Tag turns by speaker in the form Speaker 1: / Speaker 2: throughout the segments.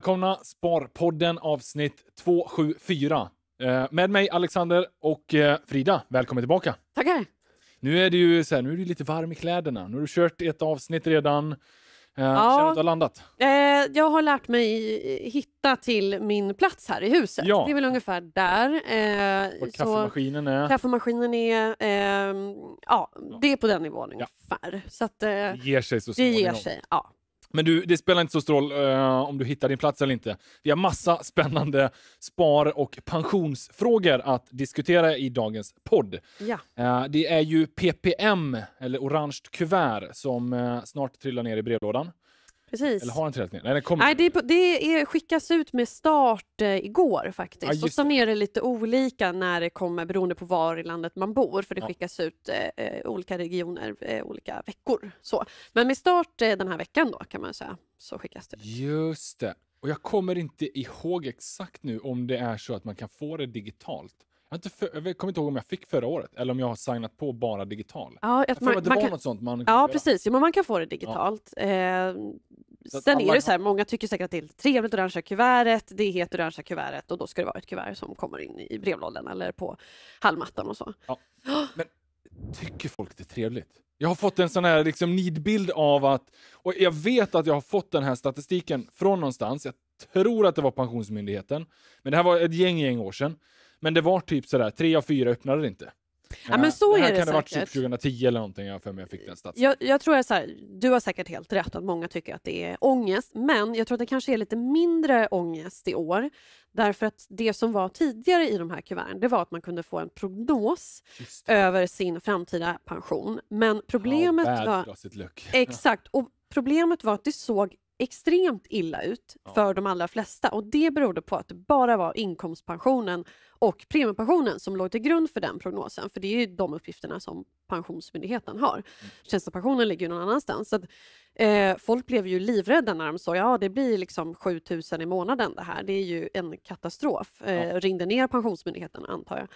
Speaker 1: Välkomna Sparpodden avsnitt 274. Eh, med mig Alexander och eh, Frida, välkommen tillbaka. Tackar. Nu är du så här, nu är du lite varm i kläderna. Nu har du kört ett avsnitt redan. Eh, ja. Känner du att du har landat?
Speaker 2: Eh, jag har lärt mig hitta till min plats här i huset. Ja. Det är väl ungefär där. Eh, Var kaffemaskinen så, är. Kaffemaskinen är... Eh, ja, det är på den nivån ungefär. Ja. Så att, eh, det ger
Speaker 1: sig så småningom. Det ger sig, ja. Men du, det spelar inte så stor roll uh, om du hittar din plats eller inte. Vi har massa spännande spar och pensionsfrågor att diskutera i dagens podd. Ja. Uh, det är ju PPM, eller orange kuvert, som uh, snart trillar ner i brevlådan.
Speaker 2: Precis. Eller har den trillat
Speaker 1: ner? Nej, den kommer. Nej,
Speaker 2: det, det är, skickas ut med start eh, igår faktiskt. Ja, och sen är det lite olika när det kommer beroende på var i landet man bor. För det ja. skickas ut eh, eh olika regioner eh, olika veckor. Så. Men med start eh, den här veckan då kan man säga så skickas det ut.
Speaker 1: Just det. Och jag kommer inte ihåg exakt nu om det är så att man kan få det digitalt. Jag, inte för, jag kommer inte ihåg om jag fick förra året eller om jag har signat på bara digital. Ja, att man, att det man var kan, något sånt man Ja, precis.
Speaker 2: Ja, men man kan få det digitalt. Ja. Eh, sen är det så här, många tycker säkert att det är trevligt orangea kuvertet, det heter orangea kuvertet och då ska det vara ett kuvert som kommer in i brevlådan eller på hallmattan och så. Ja.
Speaker 1: Men tycker folk det är trevligt? Jag har fått en sån här liksom nidbild av att, och jag vet att jag har fått den här statistiken från någonstans, jag tror att det var Pensionsmyndigheten, men det här var ett gäng, gäng år sedan. Men det var typ sådär, tre av fyra öppnade det inte.
Speaker 2: Ja, men så det här är kan det ha varit typ
Speaker 1: 2010 eller någonting, jag för mig jag fick den stats. Jag,
Speaker 2: jag tror att du har säkert helt rätt att många tycker att det är ångest, men jag tror att det kanske är lite mindre ångest i år. Därför att det som var tidigare i de här kuverten, det var att man kunde få en prognos över sin framtida pension. Men problemet var...
Speaker 1: Exakt,
Speaker 2: och problemet var att det såg extremt illa ut ja. för de allra flesta och det berodde på att det bara var inkomstpensionen och premiepensionen som låg till grund för den prognosen. För det är ju de uppgifterna som Pensionsmyndigheten har. Mm. Tjänstepensionen ligger ju någon annanstans. Så att, eh, folk blev ju livrädda när de sa ja det blir liksom 7000 i månaden det här. Det är ju en katastrof. Eh, ja. Ringde ner Pensionsmyndigheten antar jag.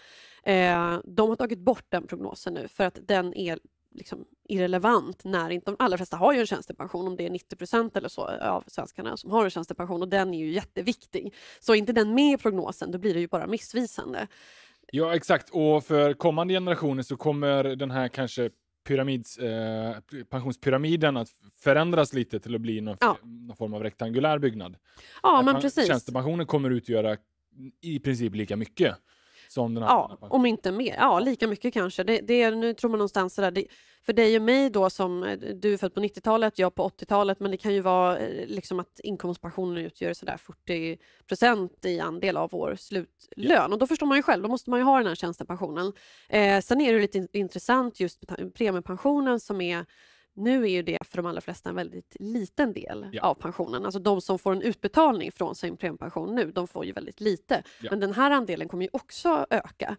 Speaker 2: Eh, de har tagit bort den prognosen nu för att den är liksom irrelevant när inte de allra flesta har ju en tjänstepension, om det är 90 eller så eh, av svenskarna som har en tjänstepension och den är ju jätteviktig. Så är inte den med i prognosen, då blir det ju bara missvisande.
Speaker 1: Ja, exakt. Och för kommande generationer så kommer den här kanske pyramids, eh, pensionspyramiden att förändras lite till att bli någon, ja. någon form av rektangulär byggnad.
Speaker 2: Ja, men precis. Tjänstepensionen
Speaker 1: kommer utgöra i princip lika mycket. Som den ja,
Speaker 2: om inte mer. Ja, lika mycket kanske. Det, det är, nu tror man någonstans sådär, det, för dig och mig då som eh, du är född på 90-talet, jag på 80-talet, men det kan ju vara eh, liksom att inkomstpensionen utgör sådär 40 i andel av vår slutlön. Yeah. Och då förstår man ju själv, då måste man ju ha den här tjänstepensionen. Eh, sen är det lite intressant just premiepensionen som är nu är ju det för de allra flesta en väldigt liten del ja. av pensionen. Alltså de som får en utbetalning från sin premiepension nu, de får ju väldigt lite. Ja. Men den här andelen kommer ju också öka.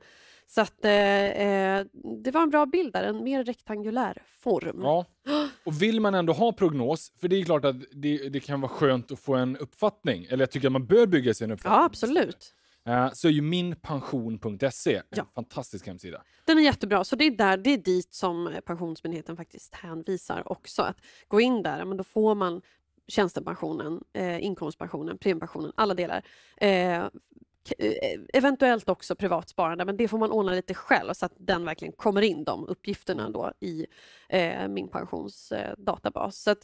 Speaker 2: Så att, eh, eh, det var en bra bild där, en mer rektangulär form.
Speaker 1: Ja. Och vill man ändå ha prognos, för det är klart att det, det, kan vara skönt att få en uppfattning, eller jag tycker att man bör bygga sin uppfattning. Ja, absolut. Eh, så är ju minpension.se en ja. fantastisk hemsida.
Speaker 2: Den är jättebra, så det är, där, det är dit som Pensionsmyndigheten faktiskt hänvisar också. Att gå in där, men då får man tjänstepensionen, eh, inkomstpensionen, premiepensionen, alla delar. Eh, eh eventuellt också privatsparande, men det får man ordna lite själv så att den verkligen kommer in de uppgifterna då i eh, min pensionsdatabas. Eh,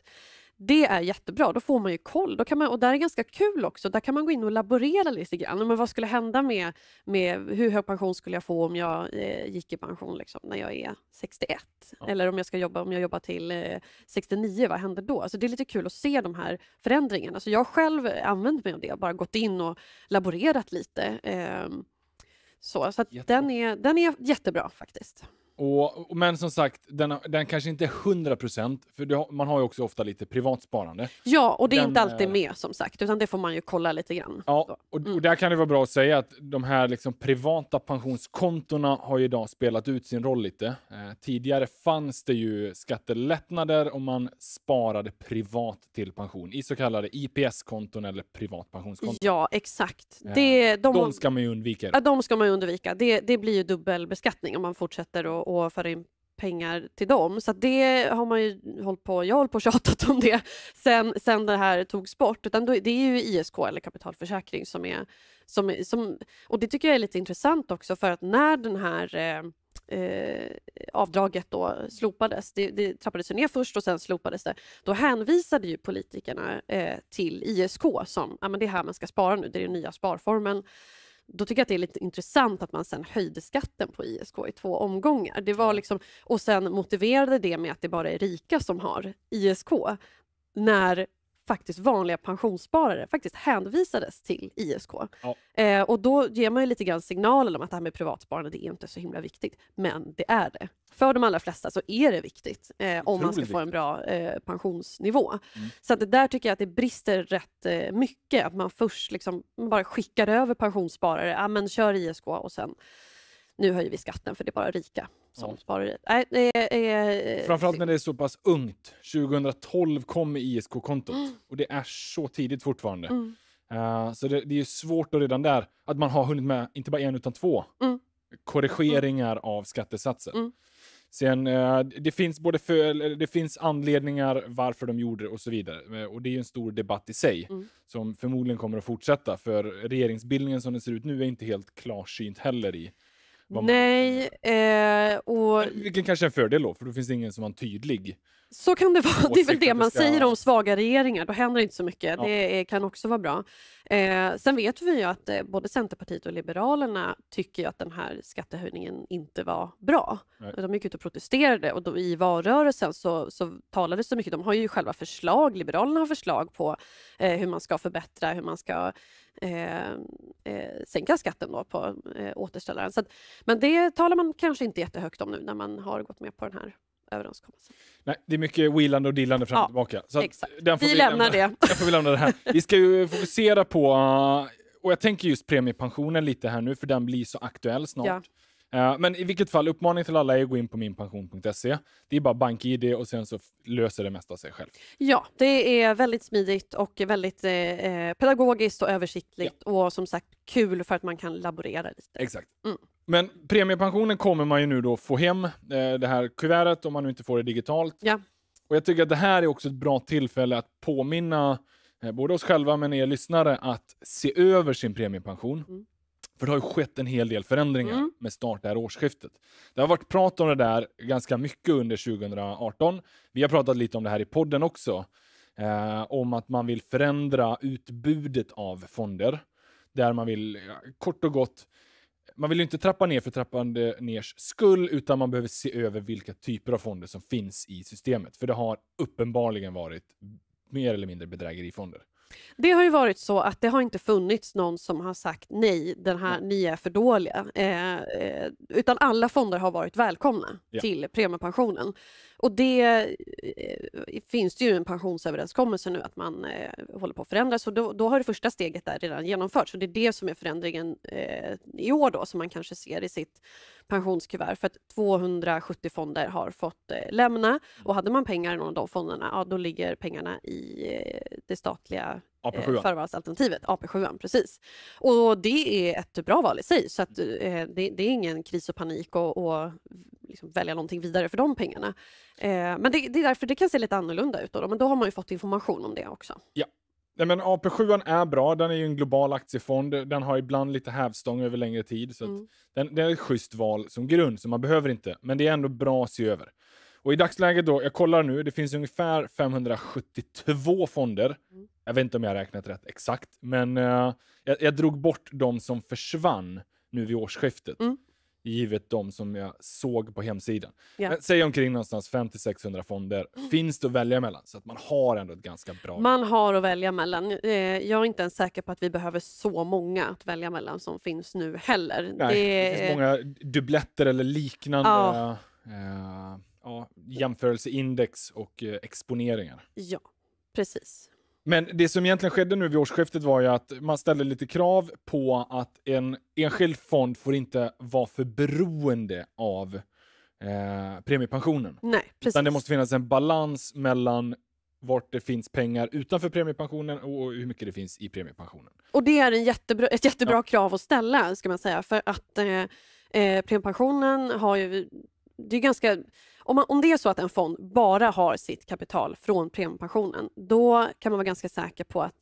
Speaker 2: det är jättebra, då får man ju koll. Då kan man, och där är ganska kul också, där kan man gå in och laborera lite grann. Men vad skulle hända med, med hur hög pension skulle jag få om jag eh, gick i pension liksom, när jag är 61? Ja. Eller om jag, ska jobba, om jag jobbar till eh, 69, vad händer då? Alltså, det är lite kul att se de här förändringarna. Så jag har själv använt mig av det, bara gått in och laborerat lite. Eh, så så den, är, den är jättebra faktiskt.
Speaker 1: Och, men som sagt, den, den kanske inte är 100 procent, för det, man har ju också ofta lite privat sparande. Ja, och det är den, inte alltid eh,
Speaker 2: med som sagt, utan det får man ju kolla lite grann.
Speaker 1: Ja, mm. och, där kan det vara bra att säga att de här liksom privata pensionskontona har ju idag spelat ut sin roll lite. Eh, tidigare fanns det ju skattelättnader om man sparade privat till pension i så kallade IPS-konton eller privat pensionskonton. Ja,
Speaker 2: exakt. Eh, det, de, de ska
Speaker 1: man ju undvika. Ja,
Speaker 2: de ska man ju undvika. Det, det blir ju dubbelbeskattning om man fortsätter och och föra in pengar till dem. Så det har man ju hållit på, jag har hållit på och tjatat om det sen, sen det här togs bort. Utan det är ju ISK eller kapitalförsäkring som är, som, som, och det tycker jag är lite intressant också för att när den här eh, eh, avdraget då slopades, det, det trappades ner först och sen slopades det, då hänvisade ju politikerna eh, till ISK som, ja men det är här man ska spara nu, det är den nya sparformen då tycker jag att det är lite intressant att man sen höjde skatten på ISK i två omgångar. Det var liksom, och sen motiverade det med att det bara är rika som har ISK. När faktiskt vanliga pensionssparare faktiskt hänvisades till ISK. Ja. Eh, och då ger man ju lite grann signaler om att det här med privatsparande, det är inte så himla viktigt. Men det är det. För de allra flesta så är det viktigt eh, om man ska viktigt. få en bra eh, pensionsnivå. Mm. Så att det där tycker jag att det brister rätt eh, mycket. Att man först liksom bara skickar över pensionssparare, ja ah, men kör ISK och sen nu höjer vi skatten för det är bara rika som ja. sparar. Nej, det är, Framförallt
Speaker 1: när det är så pass ungt. 2012 kom ISK-kontot och det är så tidigt fortfarande. Mm. Uh, så det, det, är svårt då redan där att man har hunnit med inte bara en utan två mm. korrigeringar av skattesatser. Mm. Sen, eh, det finns både för, det finns anledningar varför de gjorde det och så vidare. Eh, och det är en stor debatt i sig mm. som förmodligen kommer att fortsätta för regeringsbildningen som den ser ut nu är inte helt klarsynt heller i man...
Speaker 2: Nej. Eh, och...
Speaker 1: Vilken kanske är en fördel då, för då finns det ingen som har en tydlig
Speaker 2: så kan det vara. Det är väl det man säger om svaga regeringar. Då händer det inte så mycket. Ja. Det kan också vara bra. Eh, sen vet vi ju att eh, både Centerpartiet och Liberalerna tycker att den här skattehöjningen inte var bra. Nej. De gick ut och protesterade och då, i valrörelsen så, så talades det mycket. De har ju själva förslag. Liberalerna har förslag på eh, hur man ska förbättra, hur man ska Eh, eh, sänka skatten då på eh, återställaren. Att, men det talar man kanske inte jättehögt om nu när man har gått med på den här överenskommelsen.
Speaker 1: Nej, det är mycket wheelande och dillande fram och ja, tillbaka. Så vi, vi lämnar det. Den får vi lämna det här. Vi ska ju fokusera på, eh, och jag tänker just premiepensionen lite här nu, för den blir så aktuell snart. Ja. Eh, men i vilket fall, uppmaning till alla är att gå in på minpension.se. Det är bara bank-id och sen så löser det mesta sig själv.
Speaker 2: Ja, det är väldigt smidigt och väldigt eh, eh, pedagogiskt och översiktligt ja. och som sagt kul för att man kan laborera lite. Exakt. Mm.
Speaker 1: Men premiepensionen kommer man ju nu då få hem, eh, det här kuvertet, om man nu inte får det digitalt. Ja. Och Jag tycker att det här är också ett bra tillfälle att påminna eh, både oss själva men er lyssnare att se över sin premiepension. Mm. För det har ju skett en hel del förändringar mm. med start det här årsskiftet. Det har varit prat om det där ganska mycket under 2018. Vi har pratat lite om det här i podden också. Eh, om att man vill förändra utbudet av fonder. Där man vill kort och gott man vill ju inte trappa ner för trappande ners skull, utan man behöver se över vilka typer av fonder som finns i systemet. För det har uppenbarligen varit mer eller mindre bedrägerifonder.
Speaker 2: Det har ju varit så att det har inte funnits någon som har sagt nej, den här, ja. ni är för dåliga. Eh, eh, utan alla fonder har varit välkomna ja. till premiepensionen. Och det eh, finns det ju en pensionsöverenskommelse nu att man eh, håller på att förändra. Så då, då har det första steget där redan genomförts. Så det är det som är förändringen eh, i år då som man kanske ser i sitt pensionskuvert. För att 270 fonder har fått lämna och hade man pengar i någon av de fonderna, ja då ligger pengarna i det statliga AP7. förvalsalternativet, AP7, precis. Och det är ett bra val i sig, så att, eh, det, det, är ingen kris och panik och, och liksom välja någonting vidare för de pengarna. Eh, men det, det, är därför det kan se lite annorlunda ut, då, men då har man ju fått information om det också.
Speaker 1: Ja. Nej, men AP7 är bra, den är ju en global aktiefond. Den har ibland lite hävstång över längre tid. Så mm. den, den, är ett schysst val som grund, så man behöver inte. Men det är ändå bra att se över. Och i dagsläget då, jag kollar nu, det finns ungefär 572 fonder. Mm. Jag vet inte om jag räknat rätt exakt, men uh, jag, jag, drog bort de som försvann nu vid årsskiftet. Mm givet de som jag såg på hemsidan. Yeah. säg omkring någonstans 500-600 fonder mm. finns det att välja mellan, så att man har ändå ett ganska bra...
Speaker 2: Man har att välja mellan. Eh, jag är inte ens säker på att vi behöver så många att välja mellan som finns nu heller. Nej, det... det finns
Speaker 1: många dubbletter eller liknande. Ja. Eh, ja, jämförelseindex och eh, exponeringar.
Speaker 2: Ja, precis.
Speaker 1: Men det som egentligen skedde nu vid årsskiftet var ju att man ställde lite krav på att en enskild fond får inte vara för beroende av eh, premiepensionen. Nej, precis. Utan det måste finnas en balans mellan vart det finns pengar utanför premiepensionen och hur mycket det finns i premiepensionen.
Speaker 2: Och det är en jättebra, ett jättebra ja. krav att ställa, ska man säga, för att eh, eh, premiepensionen har ju... Det är ganska om, man, om det är så att en fond bara har sitt kapital från premiepensionen, då kan man vara ganska säker på att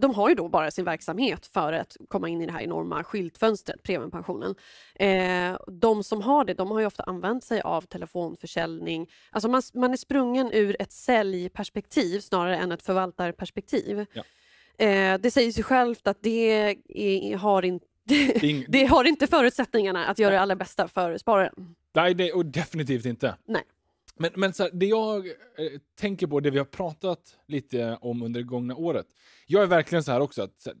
Speaker 2: de har ju då bara sin verksamhet för att komma in i det här enorma skyltfönstret, premiepensionen. Eh, de som har det, de har ju ofta använt sig av telefonförsäljning. Alltså man, man är sprungen ur ett säljperspektiv snarare än ett förvaltarperspektiv. Ja. Eh, det säger sig självt att det är, har inte det, ing... det, har inte förutsättningarna att göra Nej. det allra bästa för spararen.
Speaker 1: Nej, det, och definitivt inte. Nej. Men, men så här, det jag eh, tänker på, det vi har pratat lite om under det gångna året. Jag är verkligen så här också, att här,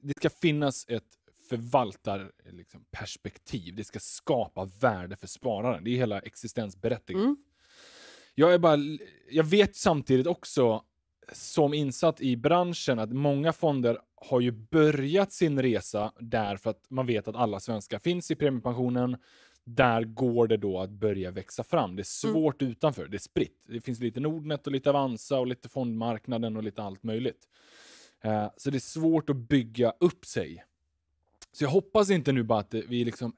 Speaker 1: det ska finnas ett förvaltarperspektiv. Liksom, det ska skapa värde för spararen. Det är hela existensberättigandet. Mm. Jag, är bara, jag vet samtidigt också som insatt i branschen att många fonder har ju börjat sin resa därför att man vet att alla svenskar finns i premiepensionen. Där går det då att börja växa fram. Det är mm. svårt mm. utanför, det är spritt. Det finns lite Nordnet och lite Avanza och lite fondmarknaden och lite allt möjligt. Eh, så det är svårt att bygga upp sig. Så jag hoppas inte nu bara att vi liksom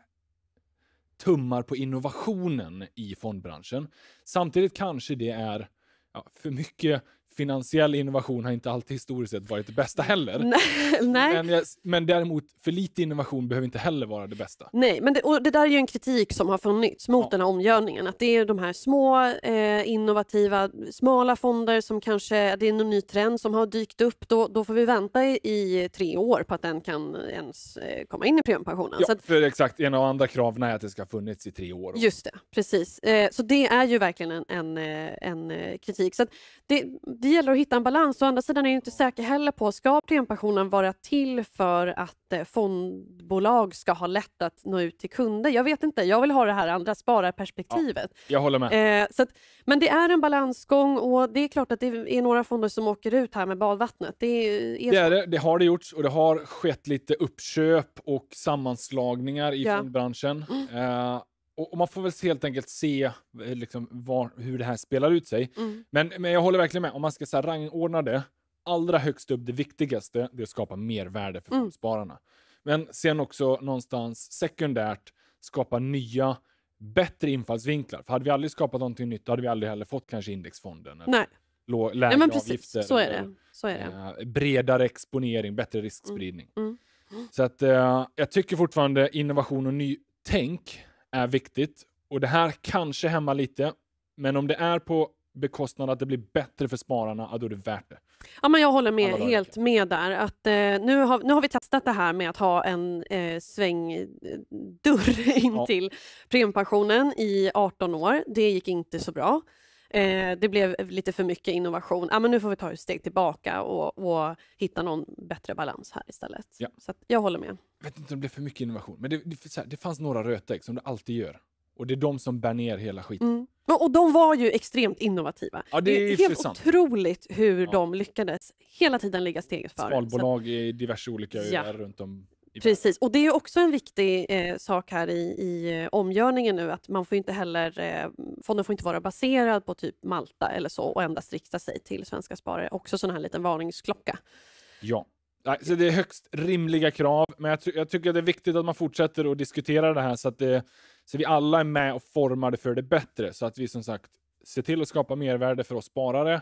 Speaker 1: tummar på innovationen i fondbranschen. Samtidigt kanske det är ja, för mycket finansiell innovation har inte alltid historiskt sett varit det bästa heller.
Speaker 2: Nej.
Speaker 1: Men, jag, men däremot, för lite innovation behöver inte heller vara det bästa.
Speaker 2: Nej, men det, och det där är ju en kritik som har funnits mot ja. den här omgörningen. Att det är de här små, eh, innovativa, smala fonder som kanske, det är någon ny trend som har dykt upp. Då, då får vi vänta i, i tre år på att den kan ens eh, komma in i premiepensionen. Ja, att,
Speaker 1: för exakt. En av andra kraven är att det ska ha funnits i tre år. Just
Speaker 2: det, precis. Eh, så det är ju verkligen en, en, eh, en eh, kritik. Så det, det gäller att hitta en balans. Å andra sidan är jag inte säker heller på, ska premiepensionen vara till för att eh, fondbolag ska ha lätt att nå ut till kunder? Jag vet inte, jag vill ha det här andra spararperspektivet. Ja,
Speaker 1: jag håller med.
Speaker 2: Eh, så att, men det är en balansgång och det är klart att det är några fonder som åker ut här med badvattnet. Det, är, det, är det, det
Speaker 1: har det gjorts och det har skett lite uppköp och sammanslagningar i ja. fondbranschen. Mm. Eh, och, man får väl helt enkelt se eh, liksom, var, hur det här spelar ut sig. Mm. Men, men jag håller verkligen med, om man ska så här, rangordna det, allra högst upp det viktigaste, det är att skapa mervärde för mm. spararna. Men sen också någonstans sekundärt skapa nya, bättre infallsvinklar. För hade vi aldrig skapat någonting nytt, då hade vi aldrig heller fått kanske indexfonden. Eller Nej. Lägre Nej, precis, avgifter. Så är det.
Speaker 2: Så är det. Eh,
Speaker 1: bredare exponering, bättre riskspridning. Mm. mm. Så att eh, jag tycker fortfarande innovation och nytänk är viktigt. Och det här kanske hämmar lite, men om det är på bekostnad att det blir bättre för spararna, då är det värt det.
Speaker 2: Ja, men jag håller med, helt med där. Att, eh, nu, har, nu har vi testat det här med att ha en eh, svängdörr eh, in ja. till premiepensionen i 18 år. Det gick inte så bra. Eh, det blev lite för mycket innovation. Ah, men nu får vi ta ett steg tillbaka och, och hitta någon bättre balans här istället. Ja. Så jag håller med.
Speaker 1: Jag vet inte om det blev för mycket innovation, men det, det, här, det fanns några rötägg som det alltid gör. Och det är de som bär ner hela skiten. Mm. Och de var ju extremt innovativa. Ja, det, är det är helt sant.
Speaker 2: otroligt hur ja. de lyckades hela tiden ligga steget före. Skalbolag
Speaker 1: i diverse olika öar ja. runt om
Speaker 2: Precis, och det är också en viktig eh, sak här i, i eh, omgörningen nu att man får inte heller, eh, fonden får inte vara baserad på typ Malta eller så och endast rikta sig till svenska sparare. Också sån här liten varningsklocka.
Speaker 1: Ja, så det är högst rimliga krav, men jag, jag tycker det är viktigt att man fortsätter att diskutera det här så att det, så vi alla är med och formar det för det bättre så att vi som sagt ser till att skapa mervärde för oss sparare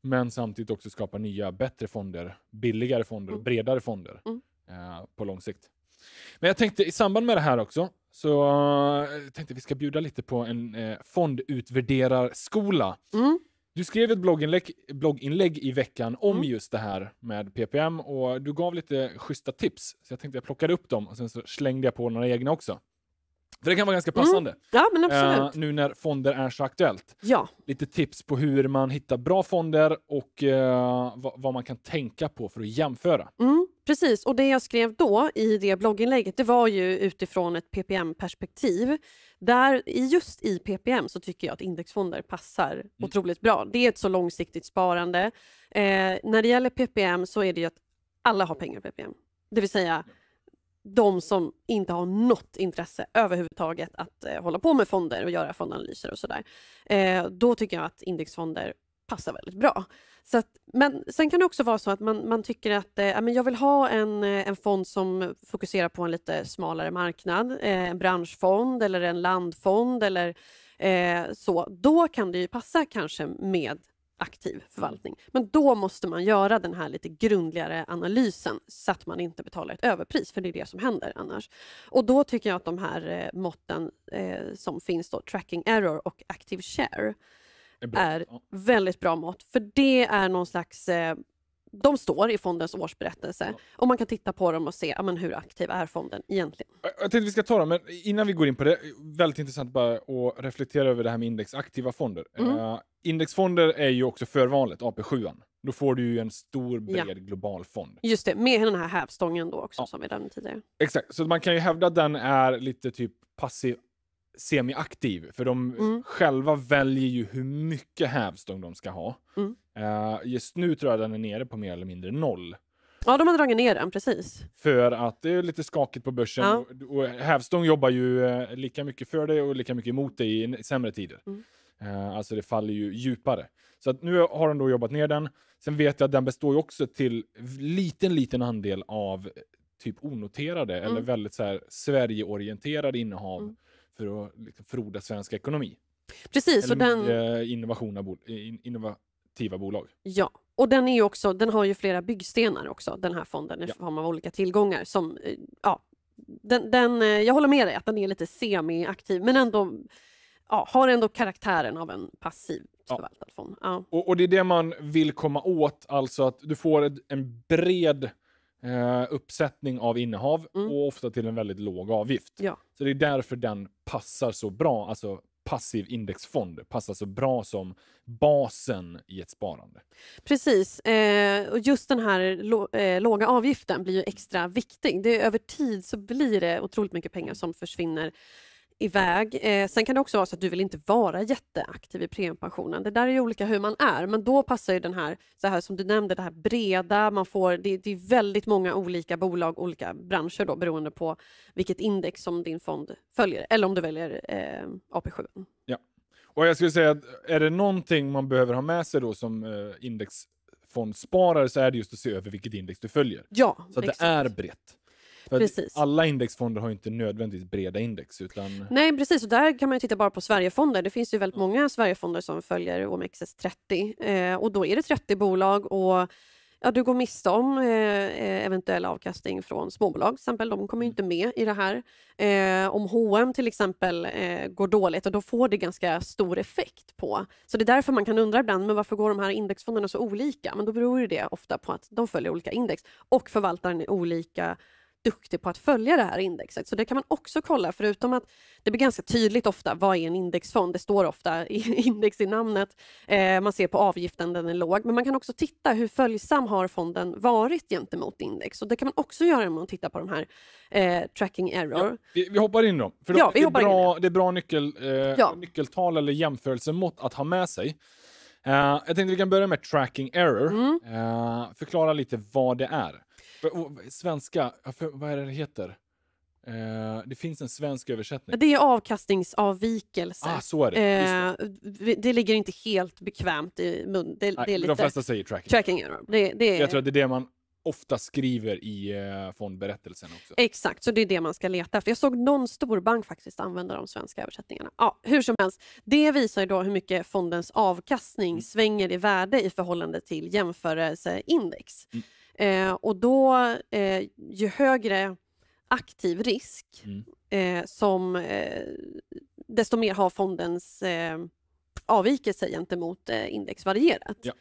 Speaker 1: men samtidigt också skapa nya, bättre fonder, billigare fonder och mm. bredare fonder. Mm. Eh, på lång sikt. Men jag tänkte i samband med det här också så jag eh, tänkte vi ska bjuda lite på en eh, fondutvärderarskola. Mm. Du skrev ett blogginlägg, blogginlägg i veckan om mm. just det här med PPM och du gav lite schyssta tips. Så jag tänkte jag plockade upp dem och sen så slängde jag på några egna också. För det kan vara ganska mm. passande. Mm. Ja, men absolut. Eh, nu när fonder är så aktuellt. Ja. Lite tips på hur man hittar bra fonder och eh, vad, vad, man kan tänka på för att jämföra.
Speaker 2: Mm. Precis, och det jag skrev då i det blogginlägget det var ju utifrån ett PPM-perspektiv. Där Just i PPM så tycker jag att indexfonder passar mm. otroligt bra. Det är ett så långsiktigt sparande. Eh, när det gäller PPM så är det ju att alla har pengar i PPM. Det vill säga de som inte har något intresse överhuvudtaget att eh, hålla på med fonder och göra fondanalyser och sådär. Eh, då tycker jag att indexfonder passar väldigt bra. Så att, men sen kan det också vara så att man, man tycker att eh, jag vill ha en, eh, en fond som fokuserar på en lite smalare marknad, eh, en branschfond eller en landfond eller eh, så. Då kan det ju passa kanske med aktiv förvaltning. Men då måste man göra den här lite grundligare analysen så att man inte betalar ett överpris, för det är det som händer annars. Och då tycker jag att de här eh, måtten eh, som finns då, tracking error och active share, är, är väldigt bra mått, för det är någon slags eh, de står i fondens årsberättelse och man kan titta på dem och se amen, hur aktiv är fonden egentligen.
Speaker 1: Jag tänkte vi ska ta dem, men innan vi går in på det, väldigt intressant bara att reflektera över det här med indexaktiva fonder. Mm. Uh, indexfonder är ju också förvalet, AP7. Då får du ju en stor, bred ja. global fond.
Speaker 2: Just det, med den här hävstången då också ja. som vi nämnde tidigare.
Speaker 1: Exakt, så man kan ju hävda att den är lite typ passiv semiaktiv, för de mm. själva väljer ju hur mycket hävstång de ska ha. Mm. Uh, just nu tror jag den är nere på mer eller mindre noll.
Speaker 2: Ja, de har dragit ner den, precis.
Speaker 1: För att det är lite skakigt på börsen. Ja. Och, och hävstång jobbar ju uh, lika mycket för dig och lika mycket emot dig i sämre tider. Mm. Uh, alltså det faller ju djupare. Så att nu har de då jobbat ner den. Sen vet jag att den består ju också till liten, liten andel av typ onoterade eller mm. väldigt så här Sverigeorienterade innehav mm för att liksom, froda svensk ekonomi.
Speaker 2: Precis. Eller, och den...
Speaker 1: Eh, innovativa, bol innovativa bolag.
Speaker 2: Ja, och den, är också, den har ju flera byggstenar också, den här fonden, i form av olika tillgångar. som eh, ja, den, den, eh, Jag håller med dig att den är lite semi-aktiv, men ändå ja, har ändå karaktären av en passiv ja. förvaltad fond. Ja.
Speaker 1: Och, och, det är det man vill komma åt, alltså att du får en bred eh, uppsättning av innehav mm. och ofta till en väldigt låg avgift. Ja. Så det är därför den passar så bra, alltså passiv indexfond passar så bra som basen i ett sparande.
Speaker 2: Precis, eh, och just den här lo- eh, låga avgiften blir ju extra viktig. Det, över tid så blir det otroligt mycket pengar som försvinner iväg. Eh, sen kan det också vara så att du vill inte vara jätteaktiv i premiepensionen. Det där är ju olika hur man är, men då passar ju den här, så här som du nämnde, det här breda, man får, det, det är väldigt många olika bolag, olika branscher då beroende på vilket index som din fond följer, eller om du väljer eh, AP7.
Speaker 1: Ja, och jag skulle säga att är det någonting man behöver ha med sig då som eh, indexfondsparare så är det just att se över vilket index du följer. Ja, så att exakt. det är brett precis. Alla indexfonder har inte nödvändigtvis breda index. Utan...
Speaker 2: Nej, precis. Och där kan man titta bara på Sverigefonder. Det finns ju väldigt många Sverigefonder som följer OMXS30. Eh, och då är det 30 bolag och ja, du går miste om eh, eh, eventuell avkastning från småbolag. Till exempel. De kommer mm. inte med i det här. Eh, om H&M till exempel eh, går dåligt, och då får det ganska stor effekt på... Så det är därför man kan undra ibland, men varför går de här indexfonderna så olika? Men då beror det ofta på att de följer olika index och förvaltaren är olika duktig på att följa det här indexet. Så det kan man också kolla, förutom att det blir ganska tydligt ofta vad är en indexfond? Det står ofta index i namnet. Eh, man ser på avgiften, den är låg. Men man kan också titta hur följsam har fonden varit gentemot index? Och det kan man också göra när man tittar på de här eh, tracking error. Ja,
Speaker 1: vi, vi, hoppar in dem, för då, ja, vi det, är bra, det är bra nyckel, eh, ja. nyckeltal eller jämförelsemått att ha med sig. Eh, jag tänkte vi kan börja med tracking error. Mm. Eh, förklara lite vad det är. Svenska, vad är det det heter? Eh, det finns en svensk översättning. Det
Speaker 2: är avkastningsavvikelse. Ah, så är det. Eh, det. det. ligger inte helt bekvämt i mun. Det, Nej, det är lite... De flesta säger tracking. tracking det, det är... Jag tror
Speaker 1: att det är det man ofta skriver i eh, fondberättelsen också.
Speaker 2: Exakt, så det är det man ska leta efter. Jag såg någon storbank faktiskt använda de svenska översättningarna. Ja, hur som helst, det visar då hur mycket fondens avkastning mm. svänger i värde i förhållande till jämförelseindex. Mm. Eh, och då, eh, ju högre aktiv risk mm. eh, som eh, desto mer har fondens eh, avvikelse gentemot eh, index varierat. Ja.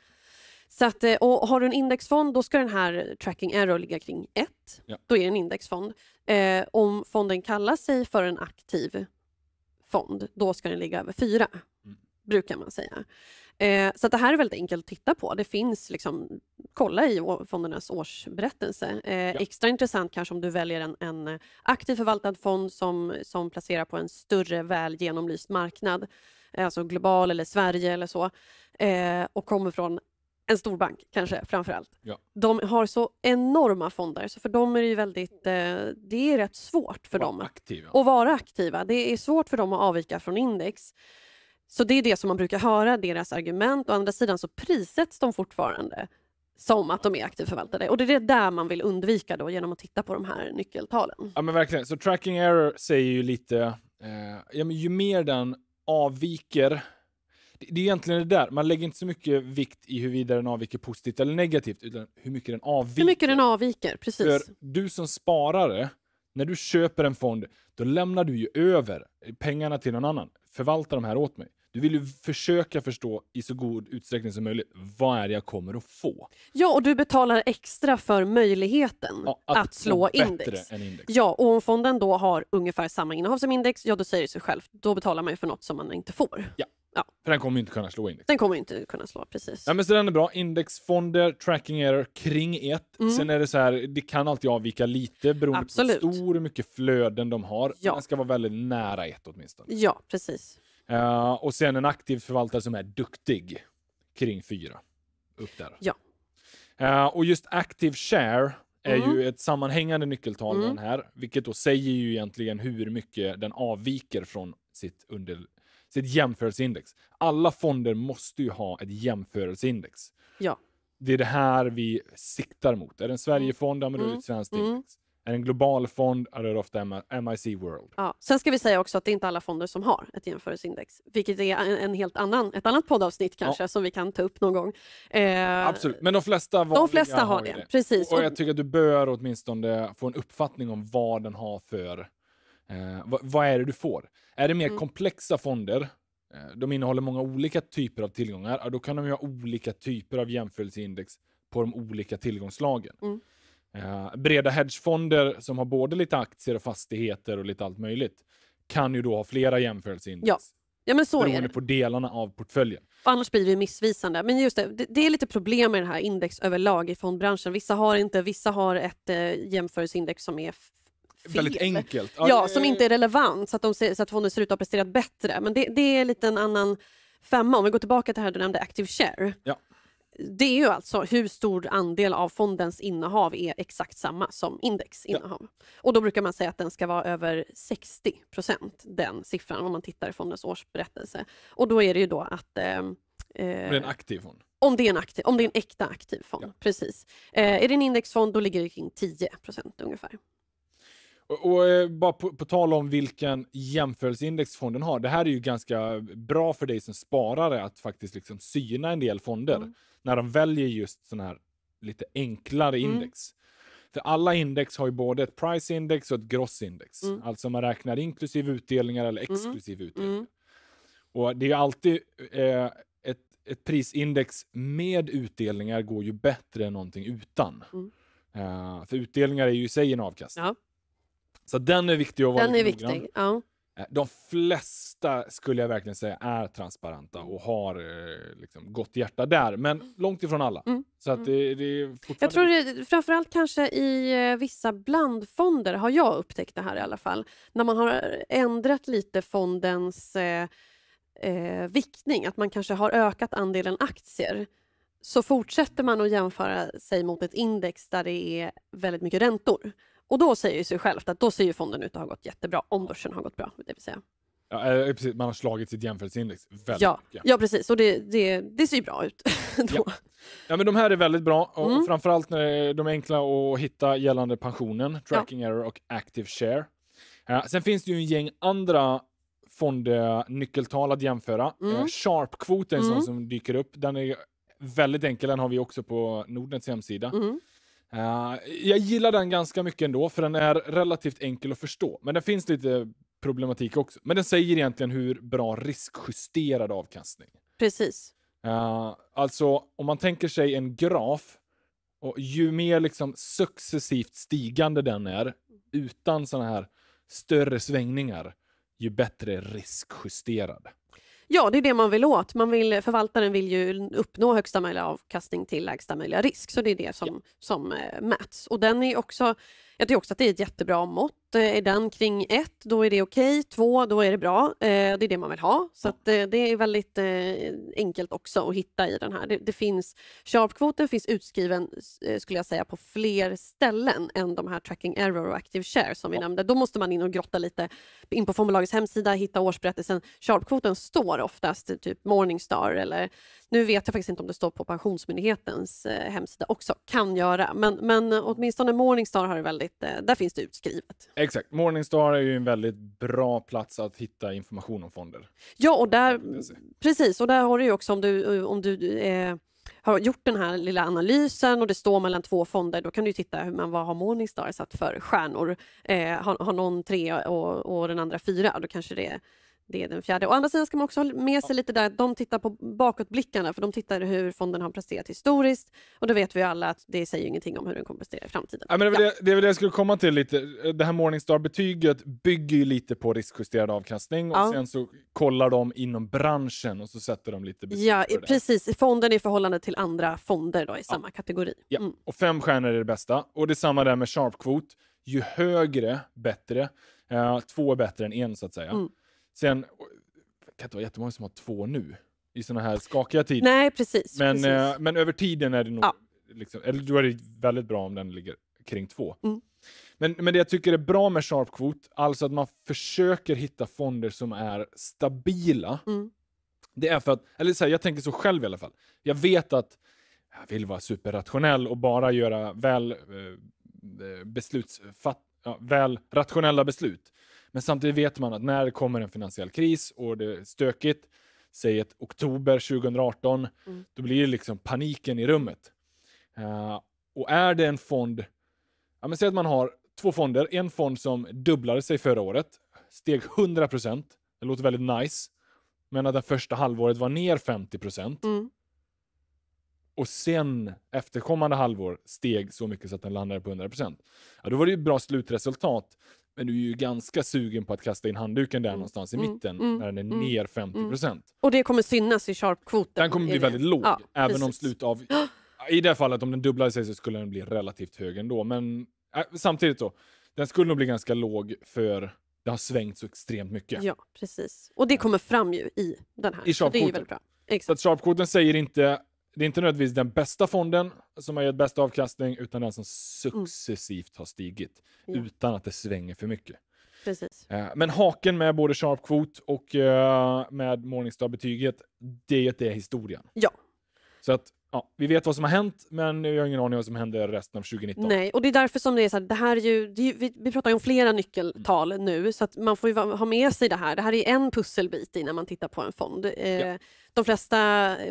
Speaker 2: Så att, eh, och har du en indexfond då ska den här tracking error ligga kring 1. Ja. Då är det en indexfond. Eh, om fonden kallar sig för en aktiv fond då ska den ligga över 4. Mm. Brukar man säga. Eh, så det här är väldigt enkelt att titta på. Det finns, liksom, kolla i fondernas årsberättelse. Eh, ja. Extra intressant kanske om du väljer en, en eh, aktiv förvaltad fond som, som placerar på en större, väl genomlyst marknad, eh, alltså global eller Sverige eller så, eh, och kommer från en storbank kanske framför allt. Ja. De har så enorma fonder, så för dem är det ju väldigt, eh, det är rätt svårt för var dem aktiva. att vara aktiva. Det är svårt för dem att avvika från index. Så det är det som man brukar höra, deras argument. Å andra sidan så prissätts de fortfarande som att de är aktivt förvaltade. Och det är det där man vill undvika då genom att titta på de här nyckeltalen.
Speaker 1: Ja men verkligen. Så tracking error säger ju lite, eh, ja, men ju mer den avviker det är egentligen det där, man lägger inte så mycket vikt i huruvida den avviker positivt eller negativt, utan hur mycket den avviker. Hur
Speaker 2: mycket den avviker, precis. För
Speaker 1: du som sparare, när du köper en fond, då lämnar du ju över pengarna till någon annan. Förvalta de här åt mig. Du vill ju försöka förstå i så god utsträckning som möjligt vad är det jag kommer att få.
Speaker 2: Ja, och du betalar extra för möjligheten ja, att, att, slå index. index. Ja, och om fonden då har ungefär samma innehav som index, ja då säger det sig självt, då betalar man ju för något som man inte får. Ja.
Speaker 1: Ja. För den kommer inte kunna slå index.
Speaker 2: Den kommer inte kunna slå, precis.
Speaker 1: Ja, men så den är bra. Indexfonder, tracking error kring ett. Mm. Sen är det så här, det kan alltid avvika lite beroende Absolut. på hur stor och mycket flöden de har. Ja. Den ska vara väldigt nära ett åtminstone. Ja, precis. Uh, och sen en aktiv förvaltare som är duktig kring fyra. Upp där. Ja. Uh, och just active share är mm. ju ett sammanhängande nyckeltal mm. den här, vilket då säger ju egentligen hur mycket den avviker från sitt, under, sitt jämförelseindex. Alla fonder måste ju ha ett jämförelseindex. Ja. Det är det här vi siktar mot. Är det en mm. Sverigefond, ja då är det ett mm. svenskt mm. index. Är det en global fond är det ofta MIC World.
Speaker 2: Ja. Sen ska vi säga också att det är inte alla fonder som har ett jämförelseindex, vilket är en, helt annan, ett annat poddavsnitt kanske ja. som vi kan ta upp någon gång. Eh, Absolut,
Speaker 1: men de flesta, de flesta har, det. det. Precis. Och jag tycker att du bör åtminstone få en uppfattning om vad den har för... Eh, vad, vad, är det du får? Är det mer mm. komplexa fonder, eh, de innehåller många olika typer av tillgångar, då kan de ju ha olika typer av jämförelseindex på de olika tillgångslagen. Mm. Eh, breda hedgefonder som har både lite aktier och fastigheter och lite allt möjligt kan ju då ha flera jämförelseindex.
Speaker 2: Ja. Ja, men så beroende är det. på
Speaker 1: delarna av portföljen.
Speaker 2: annars blir det missvisande. Men just det, det, det, är lite problem med det här index överlag i fondbranschen. Vissa har inte, vissa har ett eh, jämförelseindex som är fel.
Speaker 1: Väldigt enkelt. Ja, ja som eh, inte är
Speaker 2: relevant så att, de ser, så att fonden ser ut att ha presterat bättre. Men det, det är lite en annan femma. Om vi går tillbaka till det här du nämnde, Active Share. Ja det är ju alltså hur stor andel av fondens innehav är exakt samma som indexinnehav. Ja. Och då brukar man säga att den ska vara över 60 procent, den siffran, om man tittar i fondens årsberättelse. Och då är det ju då att... Eh, eh det är en aktiv fond? Om det är en, aktiv, om det är en äkta aktiv fond, ja. precis. Eh, är det en indexfond, då ligger det kring 10 procent ungefär.
Speaker 1: Och, eh, bara på, på, tal om vilken jämförelseindex fonden har. Det här är ju ganska bra för dig som sparare att faktiskt liksom syna en del fonder. Mm när de väljer just sådana här lite enklare mm. index. För alla index har ju både ett price index och ett gross index. Mm. Alltså man räknar inklusive utdelningar eller mm. exklusive mm. utdelningar. Och det är alltid eh, ett, ett prisindex med utdelningar går ju bättre än någonting utan. Uh, för utdelningar är ju i sig en avkastning. Ja. Så den är viktig att vara den är viktig, ja. Eh, de flesta skulle jag verkligen säga är transparenta mm. och har eh, liksom, gott hjärta där, men mm. långt ifrån alla. Mm. Så att mm. det, det är fortfarande... Jag tror det,
Speaker 2: framförallt kanske i eh, vissa blandfonder har jag upptäckt det här i alla fall. När man har ändrat lite fondens eh, eh, viktning, att man kanske har ökat andelen aktier så fortsätter man att jämföra sig mot ett index där det är väldigt mycket räntor. Och då säger ju sig självt att då ser ju fonden ut att ha gått jättebra, om börsen har gått bra. Det vill säga.
Speaker 1: Ja, eh, eh, precis. Man har slagit sitt jämförelseindex väldigt ja. mycket. Ja, precis.
Speaker 2: Och det, det, det ser ju bra ut. ja.
Speaker 1: ja. men de här är väldigt bra, och mm. framförallt när de är enkla att hitta gällande pensionen, tracking ja. error och active share. Uh, sen finns det ju en gäng andra fondnyckeltal att jämföra. Mm. Sharp-kvoten mm. som, som dyker upp, den är väldigt enkel. Den har vi också på Nordnets hemsida. Mm. Eh, jag gillar den ganska mycket ändå, för den är relativt enkel att förstå. Men den finns lite problematik också. Men den säger egentligen hur bra riskjusterad avkastning. Precis. Uh, alltså, om man tänker sig en graf, och ju mer liksom successivt stigande den är, utan sådana här större svängningar, ju bättre riskjusterad.
Speaker 2: Ja, det är det man vill åt. Man vill, förvaltaren vill ju uppnå högsta möjliga avkastning till lägsta möjliga risk, så det är det som, ja. som eh, mäts. Och den är också jag tycker också att det är ett jättebra mått. Eh, är den kring 1, då är det okej. Okay. 2, då är det bra. Eh, det är det man vill ha. Så eh, det är väldigt enkelt också att hitta i den här. Det, det finns, Sharp-kvoten finns utskriven skulle jag säga på fler ställen än de här tracking error och active share som vi nämnde. Då måste man in och grotta lite in på formulagets hemsida, hitta årsberättelsen. Sharp-kvoten står oftast typ Morningstar eller nu vet jag faktiskt inte om det står på Pensionsmyndighetens eh, hemsida också, kan göra, men, men eh, åtminstone Morningstar har det väldigt, eh, där finns det utskrivet.
Speaker 1: Exakt, Morningstar är ju en väldigt bra plats att hitta information om fonder.
Speaker 2: Ja, och där, precis, och där har du ju också om du, om du eh, har gjort den här lilla analysen och det står mellan två fonder, då kan du titta hur man, vad har Morningstar satt för stjärnor? Eh, har, har någon tre och, och den andra fyra? Då kanske det det är den fjärde. Å andra sidan ska man också ha med sig lite där att de tittar på bakåtblickarna för de tittar hur fonden har presterat historiskt och då vet vi ju alla att det säger ingenting om hur den kommer prestera i framtiden. Ja,
Speaker 1: men det, är ja. det, det, det jag skulle komma till lite. Det här Morningstar-betyget bygger ju lite på riskjusterad avkastning och ja. sen så kollar de inom branschen och så sätter de lite betyg
Speaker 2: Ja, precis. Fonden i förhållande till andra fonder då i samma kategori.
Speaker 1: Ja. Mm. Och fem stjärnor är det bästa och det är samma där med Sharp-kvot. Ju högre, bättre. Eh, två är bättre än en så att säga. Mm. Sen, det kan inte vara jättemånga som har två nu i sådana här skakiga tider. Nej, precis. Men, precis. Eh, men över tiden är det nog, ja. liksom, eller då är det väldigt bra om den ligger kring två. Mm. Men, men det jag tycker är bra med sharp kvot, alltså att man försöker hitta fonder som är stabila. Mm. Det är för att, eller så här, jag tänker så själv i alla fall. Jag vet att jag vill vara superrationell och bara göra väl eh, eh beslutsfatt, ja, väl rationella beslut. Men samtidigt vet man att när det kommer en finansiell kris och det är stökigt, säg ett oktober 2018, mm. då blir det liksom paniken i rummet. Uh, och är det en fond, ja, men säg att man har två fonder, en fond som dubblade sig förra året, steg 100 det låter väldigt nice, men att det första halvåret var ner 50 Mm och sen efterkommande halvår steg så mycket så att den landade på 100%. Ja, då var det ju ett bra slutresultat, men du är ju ganska sugen på att kasta in handduken där mm. någonstans i mm. mitten mm. när den är mm. ner 50%. Mm.
Speaker 2: Och det kommer synas i sharpkvoten? Den kommer bli väldigt låg, ja, även om slut
Speaker 1: av... I det fallet, om den dubblade sig så skulle den bli relativt hög ändå, men äh, samtidigt då, den skulle nog bli ganska låg för det har svängt så extremt mycket. Ja,
Speaker 2: precis. Och det kommer fram ju i den här. I sharpkvoten.
Speaker 1: Så, sharpkvoten säger inte det är inte nödvändigtvis den bästa fonden som har gett bäst avkastning, utan den som mm. successivt har stigit mm. utan att det svänger för mycket. Precis. Eh, men haken med både Sharp Quote och eh, med Morningstar-betyget, det är att det är historien. Ja. Så att ja, vi vet vad som har hänt, men vi har ingen aning vad som händer resten av 2019.
Speaker 2: Nej, och det är därför som det är så här, det här är ju, är vi, vi, pratar ju om flera nyckeltal mm. nu, så att man får ju ha med sig det här. Det här är en pusselbit i när man tittar på en fond. Eh, ja. De flesta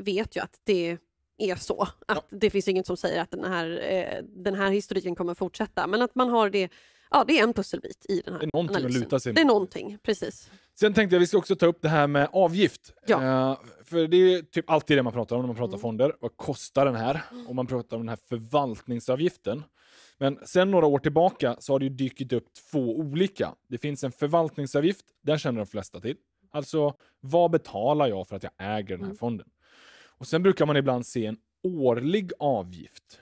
Speaker 2: vet ju att det är så. Att ja. Det finns inget som säger att den här, eh, den här historiken kommer fortsätta. Men att man har det, ja det är en pusselbit i den här analysen. Det är någonting analysen. att luta sig mot. Det är någonting, precis. Sen
Speaker 1: tänkte jag vi ska också ta upp det här med avgift. Ja. Eh, för det är typ alltid det man pratar om när man pratar mm. fonder. Vad kostar den här? Mm. Om man pratar om den här förvaltningsavgiften. Men sen några år tillbaka så har det ju dykt upp två olika. Det finns en förvaltningsavgift, den känner de flesta till. Alltså, vad betalar jag för att jag äger den här mm. fonden? Och Sen brukar man ibland se en årlig avgift.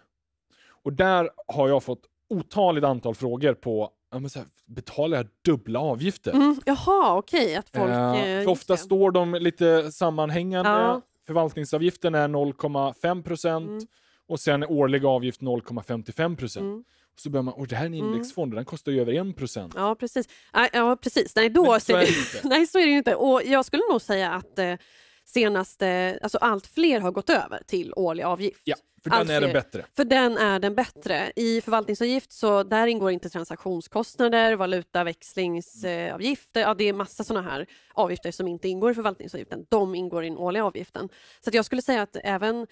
Speaker 1: Och där har jag fått otaligt antal frågor på ja, men så betalar jag dubbla avgifter? Mm,
Speaker 2: jaha, okej. Okay, folk, eh, eh för ofta
Speaker 1: står de lite sammanhängande. Ja. Förvaltningsavgiften är 0,5 procent mm. och sen är årlig avgift 0,55 procent. Mm. Så börjar man, och det här är en indexfond, mm. den kostar ju över 1 procent.
Speaker 2: Ja, precis. Ja, precis. Nej, då, så, är det, nej, så är det ju inte. Och jag skulle nog säga att eh, senaste, alltså allt fler har gått över till årlig avgift. Ja, för den allt är den bättre. För den är den bättre. I förvaltningsavgift så där ingår inte transaktionskostnader, valutaväxlingsavgifter, ja det är massa sådana här avgifter som inte ingår i förvaltningsavgiften. De ingår i den årliga avgiften. Så jag skulle säga att även,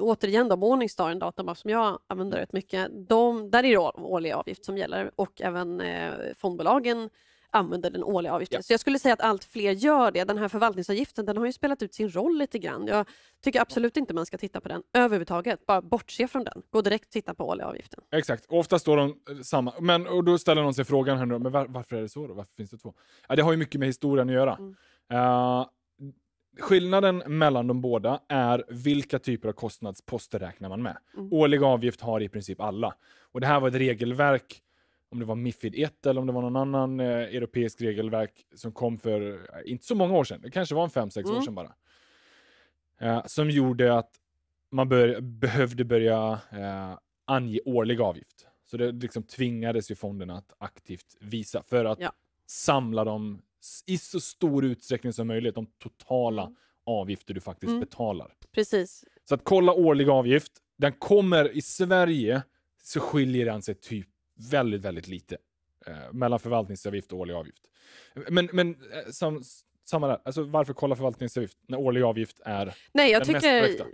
Speaker 2: återigen då, Morningstar, en databas som jag använder rätt mycket, de, där är det årlig avgift som gäller och även eh, fondbolagen använder den årliga avgiften. Ja. Så jag skulle säga att allt fler gör det. Den här förvaltningsavgiften den har ju spelat ut sin roll lite grann. Jag tycker absolut inte man ska titta på den överhuvudtaget. Bara bortse från den. Gå direkt och titta på årliga avgiften.
Speaker 1: Exakt. Och ofta står de eh, samma. Men, och då ställer någon sig frågan här nu, men var, varför är det så då? Varför finns det två? Ja, det har ju mycket med historien att göra. Mm. Uh, Skillnaden mellan de båda är vilka typer av kostnadsposter räknar man med. Mm. Årlig avgift har i princip alla. Och Det här var ett regelverk om det var Mifid 1 eller om det var någon annan eh, europeisk regelverk som kom för eh, inte så många år sedan, det kanske var en 5-6 mm. år sedan bara. Eh, som gjorde att man bör, behövde börja eh, ange årlig avgift. Så det liksom tvingades ju fonderna att aktivt visa för att ja. samla dem i så stor utsträckning som möjligt, de totala mm. avgifter du faktiskt mm. betalar. Precis. Så att kolla årlig avgift. Den kommer i Sverige så skiljer den sig typ väldigt, väldigt lite eh, mellan förvaltningsavgift och årlig avgift. Men, men eh, som, samma där. Alltså, varför kolla förvaltningsavgift när årlig avgift är Nej, jag den tycker, mest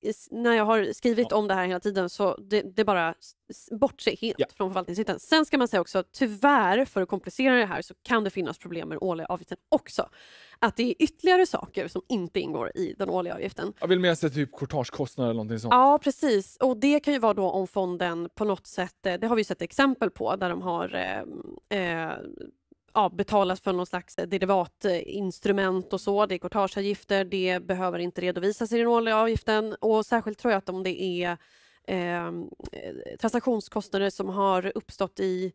Speaker 2: jag, När jag har skrivit ja. om det här hela tiden så det, det bara bortse helt ja. från förvaltningsavgiften. Sen ska man säga också tyvärr, för att komplicera det här, så kan det finnas problem med den årliga avgiften också. Att det är ytterligare saker som inte ingår i den årliga avgiften.
Speaker 1: Jag vill mer se typ courtagekostnader eller någonting sånt. Ja,
Speaker 2: precis. Och det kan ju vara då om fonden på något sätt, eh, det har vi sett exempel på, där de har eh, eh, ja, betalas för någon slags eh, derivatinstrument och så. Det är courtageavgifter, det behöver inte redovisas i den årliga avgiften och särskilt tror jag att om det är ehm, eh, transaktionskostnader som har uppstått i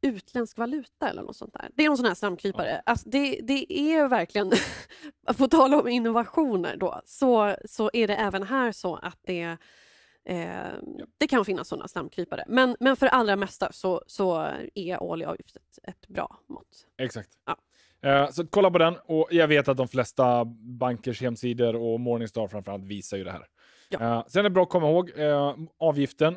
Speaker 2: utländsk valuta eller något sånt där. Det är någon sån här slamkrypare. Ja. Alltså det, det är verkligen, på tal om innovationer då, så, så är det även här så att det Eh, Det kan finnas sådana slamkrypare, men, men för det allra mesta så, så är årlig avgift ett, ett bra mått.
Speaker 1: Exakt. Ja. Eh, så kolla på den och jag vet att de flesta bankers hemsidor och Morningstar framförallt visar ju det här. Ja. Eh, sen är det bra att komma ihåg eh, avgiften.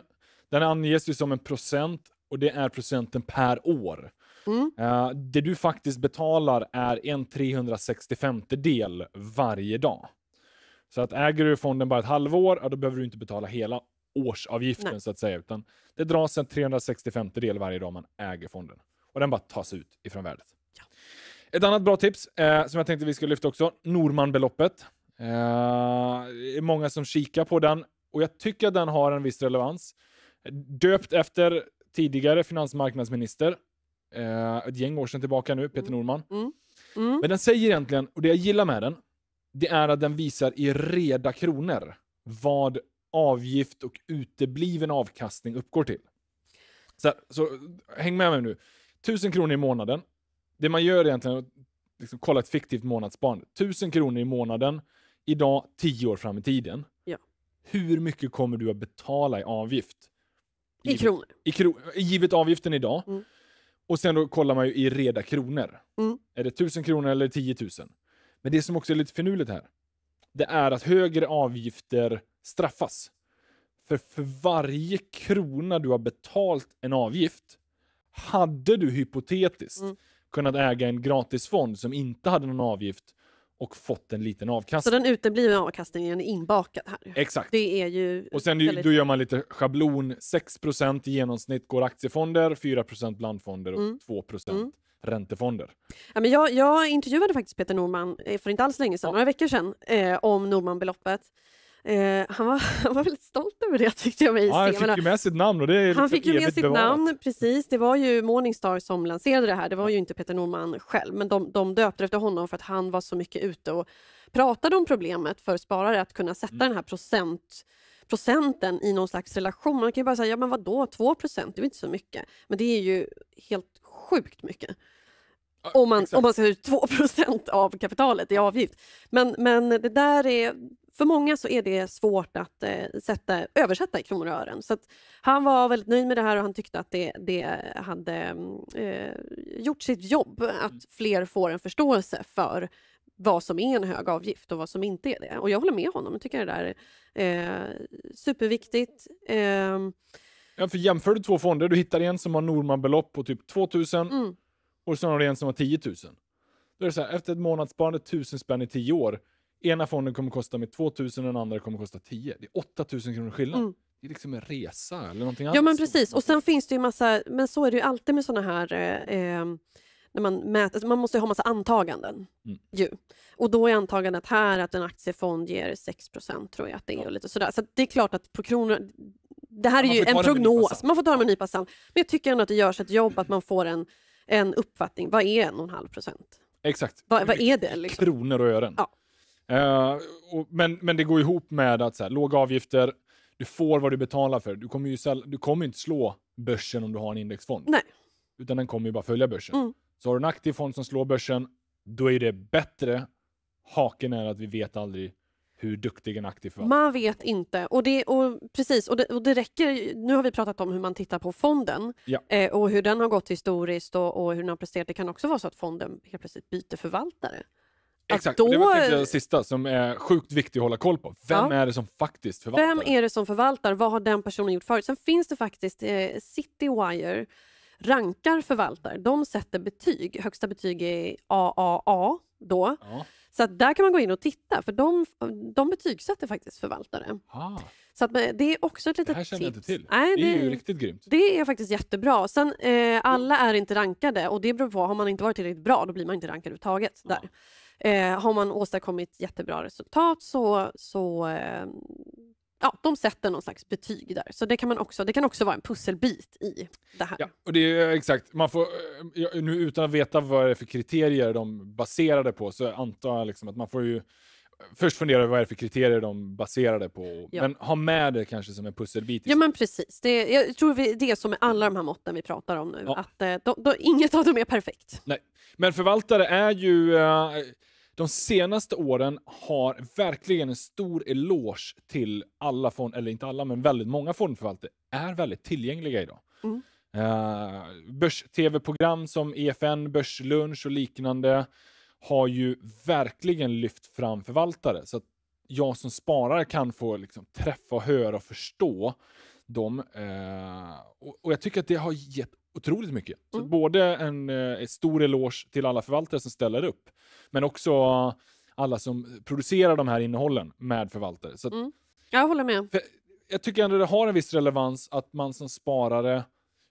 Speaker 1: Den anges ju som en procent och det är procenten per år. Mm. Eh, det du faktiskt betalar är en 365 del varje dag. Så att äger du fonden bara ett halvår, ja, då behöver du inte betala hela årsavgiften Nej. så att säga, utan det dras en 365 del varje dag man äger fonden och den bara tas ut ifrån värdet. Ja. Ett annat bra tips eh, som jag tänkte vi skulle lyfta också, Normanbeloppet. Eh, det är många som kikar på den och jag tycker att den har en viss relevans. Döpt efter tidigare finansmarknadsminister, eh, ett gäng år sedan tillbaka nu, Peter mm. Norman. Mm. Mm. Men den säger egentligen, och det jag gillar med den, det är att den visar i reda kronor vad avgift och utebliven avkastning uppgår till. Så, här, så häng med mig nu. 1000 kronor i månaden. Det man gör egentligen är att liksom kolla ett fiktivt månadssparande. 1000 kronor i månaden, idag 10 år fram i tiden. Ja. Hur mycket kommer du att betala i avgift? I, I kronor. I kro givet avgiften idag. Mm. Och sen då kollar man ju i reda kronor. Mm. Är det 1000 kronor eller 10 000? Men det som också är lite finurligt här, det är att högre avgifter straffas. För för varje krona du har betalt en avgift, hade du hypotetiskt mm. kunnat äga en gratisfond som inte hade någon avgift och fått en liten avkastning. Så den
Speaker 2: uteblivna avkastningen är inbakad här? Exakt. Det är ju och sen väldigt... då gör
Speaker 1: man lite schablon. 6 i genomsnitt går aktiefonder, 4 blandfonder och mm. 2 mm räntefonder.
Speaker 2: Ja, men jag, jag intervjuade faktiskt Peter Norman eh, för inte alls länge sedan, ja. några veckor sedan, eh, om Normanbeloppet. Eh, han, var, han var väldigt stolt över det tyckte jag mig ja, Han fick ju
Speaker 1: med sitt namn. Och det är han fick ju med sitt bevarat. namn,
Speaker 2: precis. Det var ju Morningstar som lanserade det här. Det var ju inte Peter Norman själv, men de, de döpte efter honom för att han var så mycket ute och pratade om problemet för sparare att kunna sätta mm. den här procent procenten i någon slags relation. Man kan ju bara säga, ja men vadå, 2 procent, det är inte så mycket. Men det är ju helt sjukt mycket. om man, exakt. om man ser ut 2 av kapitalet i avgift. Men, men det där är, för många så är det svårt att eh, sätta, översätta i kronor och ören. Så han var väldigt nöjd med det här och han tyckte att det, det hade eh, gjort sitt jobb, att mm. fler får en förståelse för vad som är en hög avgift och vad som inte är det. Och jag håller med honom, jag tycker det där är eh, superviktigt. Eh,
Speaker 1: Ja, för jämför du två fonder, du hittar en som har Norman-belopp på typ 2000 mm. och sen har du en som har 10 000. Då är det så här, efter ett månadssparande 1000 spänn i 10 år, ena fonden kommer kosta mig 2000 och den andra kommer kosta 10. Det är 8000 kronor skillnad. Mm. Det är liksom en resa eller någonting annat. Ja men precis, och sen
Speaker 2: finns det ju massa, men så är det ju alltid med sådana här eh, eh, när man mäter, alltså man måste ha massa antaganden. Mm. Ju. Och då är antagandet här att en aktiefond ger 6 tror jag att det är. Och lite sådär. Så det är klart att på kronor, det här är ju en prognos, man får ta det med en nypa salt. Men jag tycker ändå att det görs ett jobb att man får en, en uppfattning. Vad är 1,5 procent? Exakt. Va, vad är det? Liksom?
Speaker 1: Kronor och ören. Ja. Uh, och, men, men det går ihop med att så här, låga avgifter, du får vad du betalar för. Du kommer ju sälj, du kommer inte slå börsen om du har en indexfond. Nej. Utan den kommer ju bara följa börsen. Mm. Så har du en aktiv fond som slår börsen, då är det bättre. Haken är att vi vet aldrig hur duktig en aktiv förvaltare
Speaker 2: Man vet inte. Och det, och, precis, och det, och det räcker, nu har vi pratat om hur man tittar på fonden ja. eh, och hur den har gått historiskt och, och hur den har presterat. Det kan också vara så att fonden helt plötsligt byter förvaltare.
Speaker 1: Exakt, då... det var typ det sista som är sjukt viktigt att hålla koll på. Vem ja. är det som faktiskt förvaltar? Vem
Speaker 2: är det som förvaltar? Vad har den personen gjort förut? Sen finns det faktiskt eh, Citywire rankar förvaltare. De sätter betyg. Högsta betyg är AAA då. Ja. Så där kan man gå in och titta, för de, de betygsätter faktiskt förvaltare. Ah. Så att, det är också ett litet tips. Det här känner jag inte till. Nej, det, det, är ju riktigt grymt. Det är faktiskt jättebra. Sen, eh, alla oh. är inte rankade och det beror på, har man inte varit tillräckligt bra då blir man inte rankad överhuvudtaget. Ah. Där. Eh, har man åstadkommit jättebra resultat så, så eh, ja, de sätter någon slags betyg där. Så det kan, man också, det kan också vara en pusselbit i det här. Ja,
Speaker 1: och det är exakt. Man får, eh, nu utan att veta vad det är för kriterier de baserade på, så antar jag liksom att man får ju först fundera över vad det är för kriterier de baserade på. Ja. Men ha med det kanske som en pusselbit.
Speaker 2: Ja, men precis. Det, jag tror vi, det är som med alla de här måtten vi pratar om nu, ja. att eh, de, de, inget av dem är perfekt.
Speaker 1: Nej, men förvaltare är ju... Uh, de senaste åren har verkligen en stor eloge till alla fond, eller inte alla, men väldigt många fondförvaltare är väldigt tillgängliga idag. Mm. Uh, Börs-tv-program som EFN, Börslunch och liknande har ju verkligen lyft fram förvaltare så att jag som sparare kan få liksom, träffa, höra och förstå dem. Uh, och, och, jag tycker att det har gett otroligt mycket. Mm. Så både en, en eh, stor eloge till alla förvaltare som ställer upp, men också alla som producerar de här innehållen med förvaltare. Så att, mm.
Speaker 2: Jag håller med.
Speaker 1: jag tycker ändå det har en viss relevans att man som sparare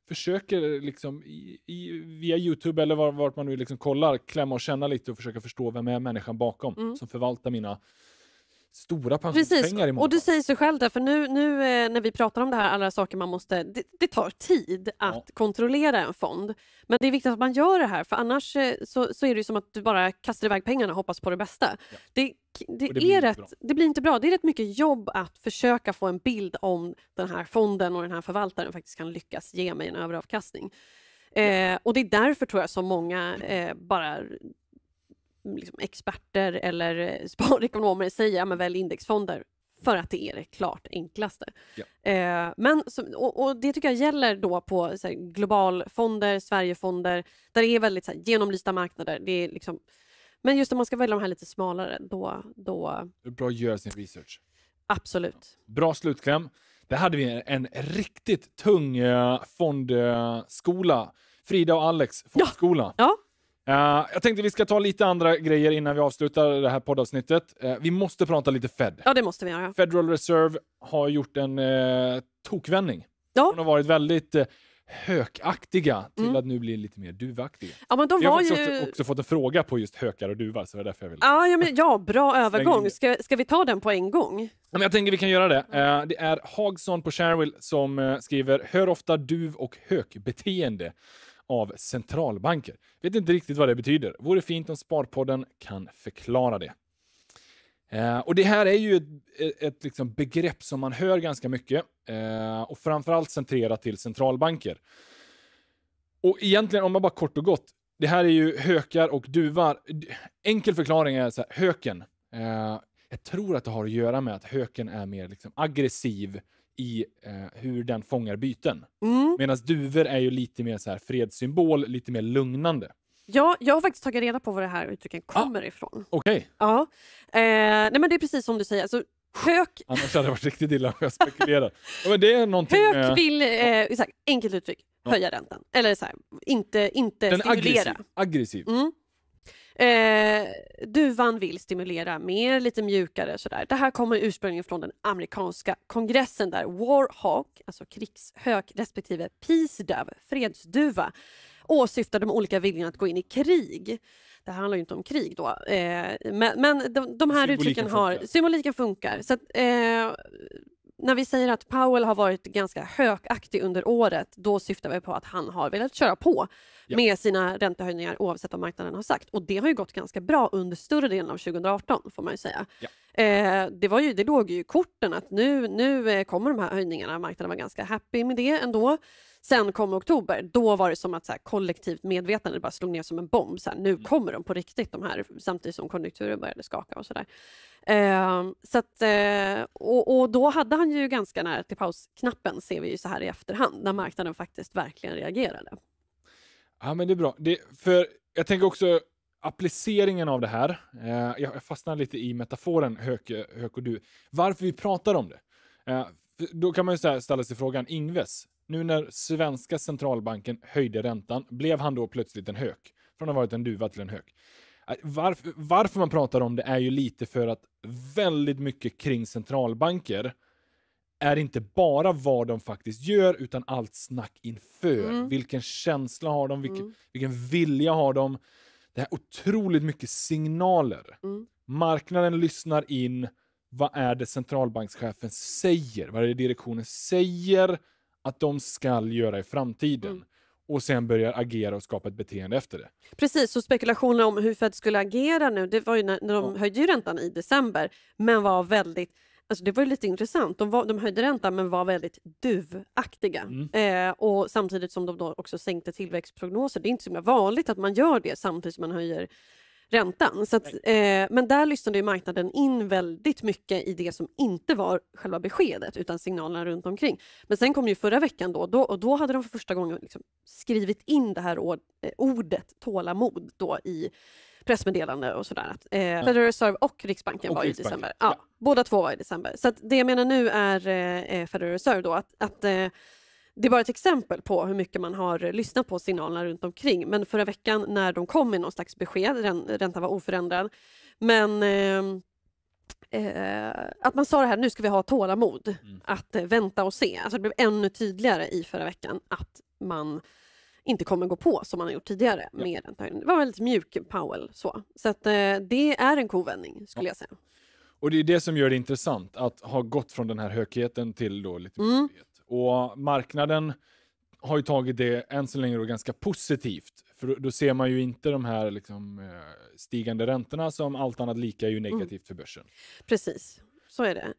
Speaker 1: försöker liksom i, i, via Youtube eller vart var man nu liksom kollar, klämma och känna lite och försöka förstå vem är människan bakom mm. som förvaltar mina stora pensionspengar Precis. och det säger
Speaker 2: sig själv därför nu, nu eh, när vi pratar om det här, alla saker man måste, det, det tar tid att ja. kontrollera en fond. Men det är viktigt att man gör det här för annars eh, så, så är det som att du bara kastar iväg pengarna och hoppas på det bästa. Ja. Det, det, det är rätt, det blir inte bra. Det är rätt mycket jobb att försöka få en bild om den här fonden och den här förvaltaren faktiskt kan lyckas ge mig en överavkastning. Eh, och det är därför tror jag som många eh, bara liksom experter eller eh, sparekonomer säger, men välj indexfonder för att det är det klart enklaste. Ja. Eh, men, och, och, det tycker jag gäller då på så här, globalfonder, Sverigefonder, där det är väldigt så här, genomlysta marknader. Det är liksom, men just om man ska välja de här lite smalare, då... då...
Speaker 1: Bra att göra sin research.
Speaker 2: Absolut.
Speaker 1: Bra slutkläm. Där hade vi en, en riktigt tung eh, fondskola. Frida och Alex fondskola. Ja. ja. Uh, jag tänkte vi ska ta lite andra grejer innan vi avslutar det här poddavsnittet. Uh, vi måste prata lite Fed.
Speaker 2: Ja, det måste vi göra.
Speaker 1: Federal Reserve har gjort en uh, tokvändning. Ja. De har varit väldigt uh, hökaktiga till mm. att nu bli lite mer duvaktiga.
Speaker 2: Ja, men de jag har ju...
Speaker 1: också fått en fråga på just hökar och duvar, så det är därför jag vill...
Speaker 2: Ja, ja, men, ja bra övergång. Ska, ska vi ta den på en gång?
Speaker 1: men jag tänker vi kan göra det. Uh, det är Hagson på Sharewell som uh, skriver “Hör ofta duv och hökbeteende” av centralbanker. Vet inte riktigt vad det betyder. Vore fint om Sparpodden kan förklara det. Eh, och Det här är ju ett, ett liksom begrepp som man hör ganska mycket eh, och framförallt centrerat till centralbanker. Och egentligen, om man bara kort och gott, det här är ju hökar och duvar. Enkel förklaring är så här, höken. Eh, jag tror att det har att göra med att höken är mer liksom aggressiv i eh, hur den fångar byten. Mm. Medan duvor är ju lite mer så här fredssymbol, lite mer lugnande.
Speaker 2: Ja, jag har faktiskt tagit reda på var det här uttrycket ah. kommer ah, ifrån. Okej. Okay. Ja. Eh, nej men det är precis som du säger. Alltså, Hök...
Speaker 1: Annars hade det varit riktigt illa om jag spekulerat. ja, det är någonting Hök vill,
Speaker 2: eh, så enkelt uttryck, höja räntan. Eller så här, inte, inte den stimulera. Aggressiv.
Speaker 1: aggressiv. Mm.
Speaker 2: Eh, duvan vill stimulera mer, lite mjukare sådär. Det här kommer ursprungligen från den amerikanska kongressen där Warhawk, alltså krigshök respektive Peace Dove, fredsduva, åsyftar de olika viljorna att gå in i krig. Det här handlar ju inte om krig då. Eh, men, men de, de, här symboliken uttrycken har... Funkar. Symboliken funkar. Så att, eh, när vi säger att Powell har varit ganska hökaktig under året, då syftar vi på att han har velat köra på ja. med sina räntehöjningar oavsett vad marknaden har sagt. Och det har ju gått ganska bra under större delen av 2018 får man ju säga. Ja. Eh, det, var ju, det låg ju i korten att nu, nu eh, kommer de här höjningarna, marknaden var ganska happy med det ändå. Sen kom oktober, då var det som att så här, kollektivt medvetande bara slog ner som en bomb. Så här, nu mm. kommer de på riktigt, de här, samtidigt som konjunkturen började skaka och sådär. Eh, så att, eh, och, och, då hade han ju ganska nära till pausknappen ser vi ju så här i efterhand när marknaden faktiskt verkligen reagerade.
Speaker 1: Ja men det är bra. Det, för jag tänker också appliceringen av det här. Eh, jag fastnar lite i metaforen hök, hök och du. Varför vi pratar om det. Eh, då kan man ju ställa sig frågan Ingves. Nu när svenska centralbanken höjde räntan blev han då plötsligt en hök. Från att ha varit en duva till en hök. Äh, varför, varför man pratar om det är ju lite för att väldigt mycket kring centralbanker är inte bara vad de faktiskt gör, utan allt snack inför. Mm. Vilken känsla har de? Vilken, mm. vilken vilja har de? Det är otroligt mycket signaler. Mm. Marknaden lyssnar in. Vad är det centralbankschefen säger? Vad är det direktionen säger att de ska göra i framtiden? Mm och sen börjar agera och skapa ett beteende efter det.
Speaker 2: Precis, så spekulationer om hur Fed skulle agera nu, det var ju när, när de ja. höjde räntan i december, men var väldigt Alltså det var lite intressant. De, var, de höjde räntan men var väldigt duvaktiga. Mm. Eh, och samtidigt som de då också sänkte tillväxtprognoser. Det är inte så vanligt att man gör det samtidigt som man höjer räntan. Så att, eh, men där lyssnade ju marknaden in väldigt mycket i det som inte var själva beskedet utan signalerna runt omkring. Men sen kom ju förra veckan då, då och då hade de för första gången liksom skrivit in det här ord, eh, ordet tålamod då i pressmeddelande och sådär. Eh, Federal Reserve och Riksbanken och var Riksbanken. i december. Ja, ja, Båda två var i december. Så det jag menar nu är eh, Federal Reserve då att, att eh, det är bara ett exempel på hur mycket man har lyssnat på signalerna runt omkring. Men förra veckan när de kom med någon slags besked, räntan var oförändrad, men eh, eh, att man sa det här, nu ska vi ha tålamod, mm. att eh, vänta och se. Alltså det blev ännu tydligare i förra veckan att man inte kommer gå på som man har gjort tidigare ja. med räntehöjningen. Det var väldigt mjuk Powell. Så, så att, eh, det är en kovändning skulle ja. jag säga.
Speaker 1: Och det är det som gör det intressant, att ha gått från den här högheten till då lite mm. Bredvid. Och marknaden har ju tagit det än så länge då ganska positivt. För då ser man ju inte de här liksom, eh, stigande räntorna som allt annat lika är ju mm. negativt mm. för börsen.
Speaker 2: Precis, så är det.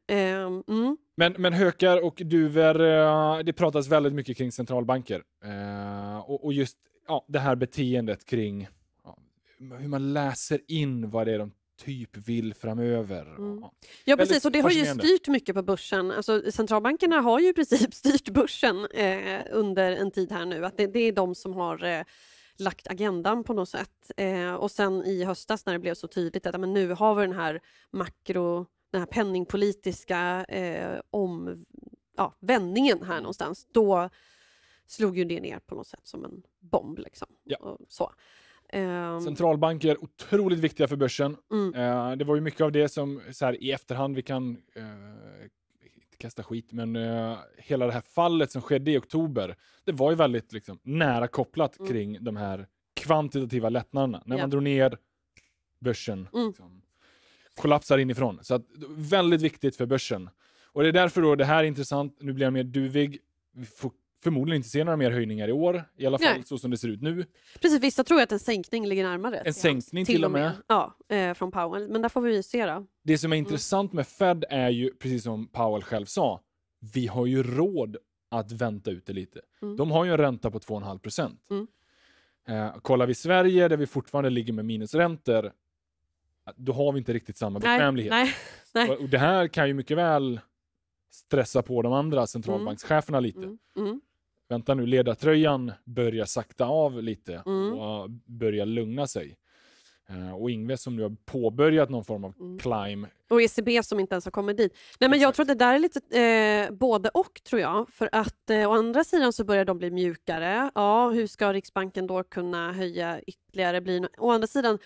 Speaker 2: Um, mm.
Speaker 1: men, men hökar och duver, eh, det pratas väldigt mycket kring centralbanker. Uh, och, och, just ja, det här beteendet kring ja, hur man läser in vad det är de typ vill framöver. Mm. Ja precis, och det har ju styrt
Speaker 2: mycket på börsen. Alltså, centralbankerna har ju i princip styrt börsen eh, under en tid här nu. Att det, det är de som har eh, lagt agendan på något sätt. Eh, och sen i höstas när det blev så tydligt att men nu har vi den här makro, den här penningpolitiska eh, om, ja, vändningen här någonstans. Då slog ju det ner på något sätt som en bomb. Liksom. Ja. Och så. Um...
Speaker 1: Centralbanker är otroligt viktiga för börsen. Mm. Uh, det var ju mycket av det som så här, i efterhand vi kan uh, kasta skit, men uh, hela det här fallet som skedde i oktober, det var ju väldigt liksom, nära kopplat mm. kring de här kvantitativa lättnaderna. När yep. man drog ner börsen mm. liksom, kollapsar inifrån. Så att, väldigt viktigt för börsen. Och det är därför då det här är intressant, nu blir jag mer duvig, vi får förmodligen inte se några mer höjningar i år, i alla fall Nej. så som det ser ut nu.
Speaker 2: Precis, vissa tror att en sänkning ligger närmare. En ja. sänkning till, till, och med. Ja, eh, från Powell. Men där får vi se då.
Speaker 1: Det som är mm. intressant med Fed är ju, precis som Powell själv sa, vi har ju råd att vänta ut det lite. Mm. De har ju en ränta på 2,5 procent. Mm. Eh, kollar vi Sverige, där vi fortfarande ligger med minusräntor, eh, då har vi inte riktigt samma bekvämlighet. Nej. Nej. Och, och det här kan ju mycket väl stressa på de andra centralbankscheferna lite.
Speaker 2: Mm. Mm. mm
Speaker 1: vänta nu, ledartröjan börjar sakta av lite mm. och börjar lugna sig. Eh, och Ingves som nu har påbörjat någon form av mm. climb.
Speaker 2: Och ECB som inte ens har kommit dit. Nej, men jag tror att det där är lite eh, både och tror jag. För att eh, å andra sidan så börjar de bli mjukare. Ja, hur ska Riksbanken då kunna höja ytterligare? Bli å andra sidan,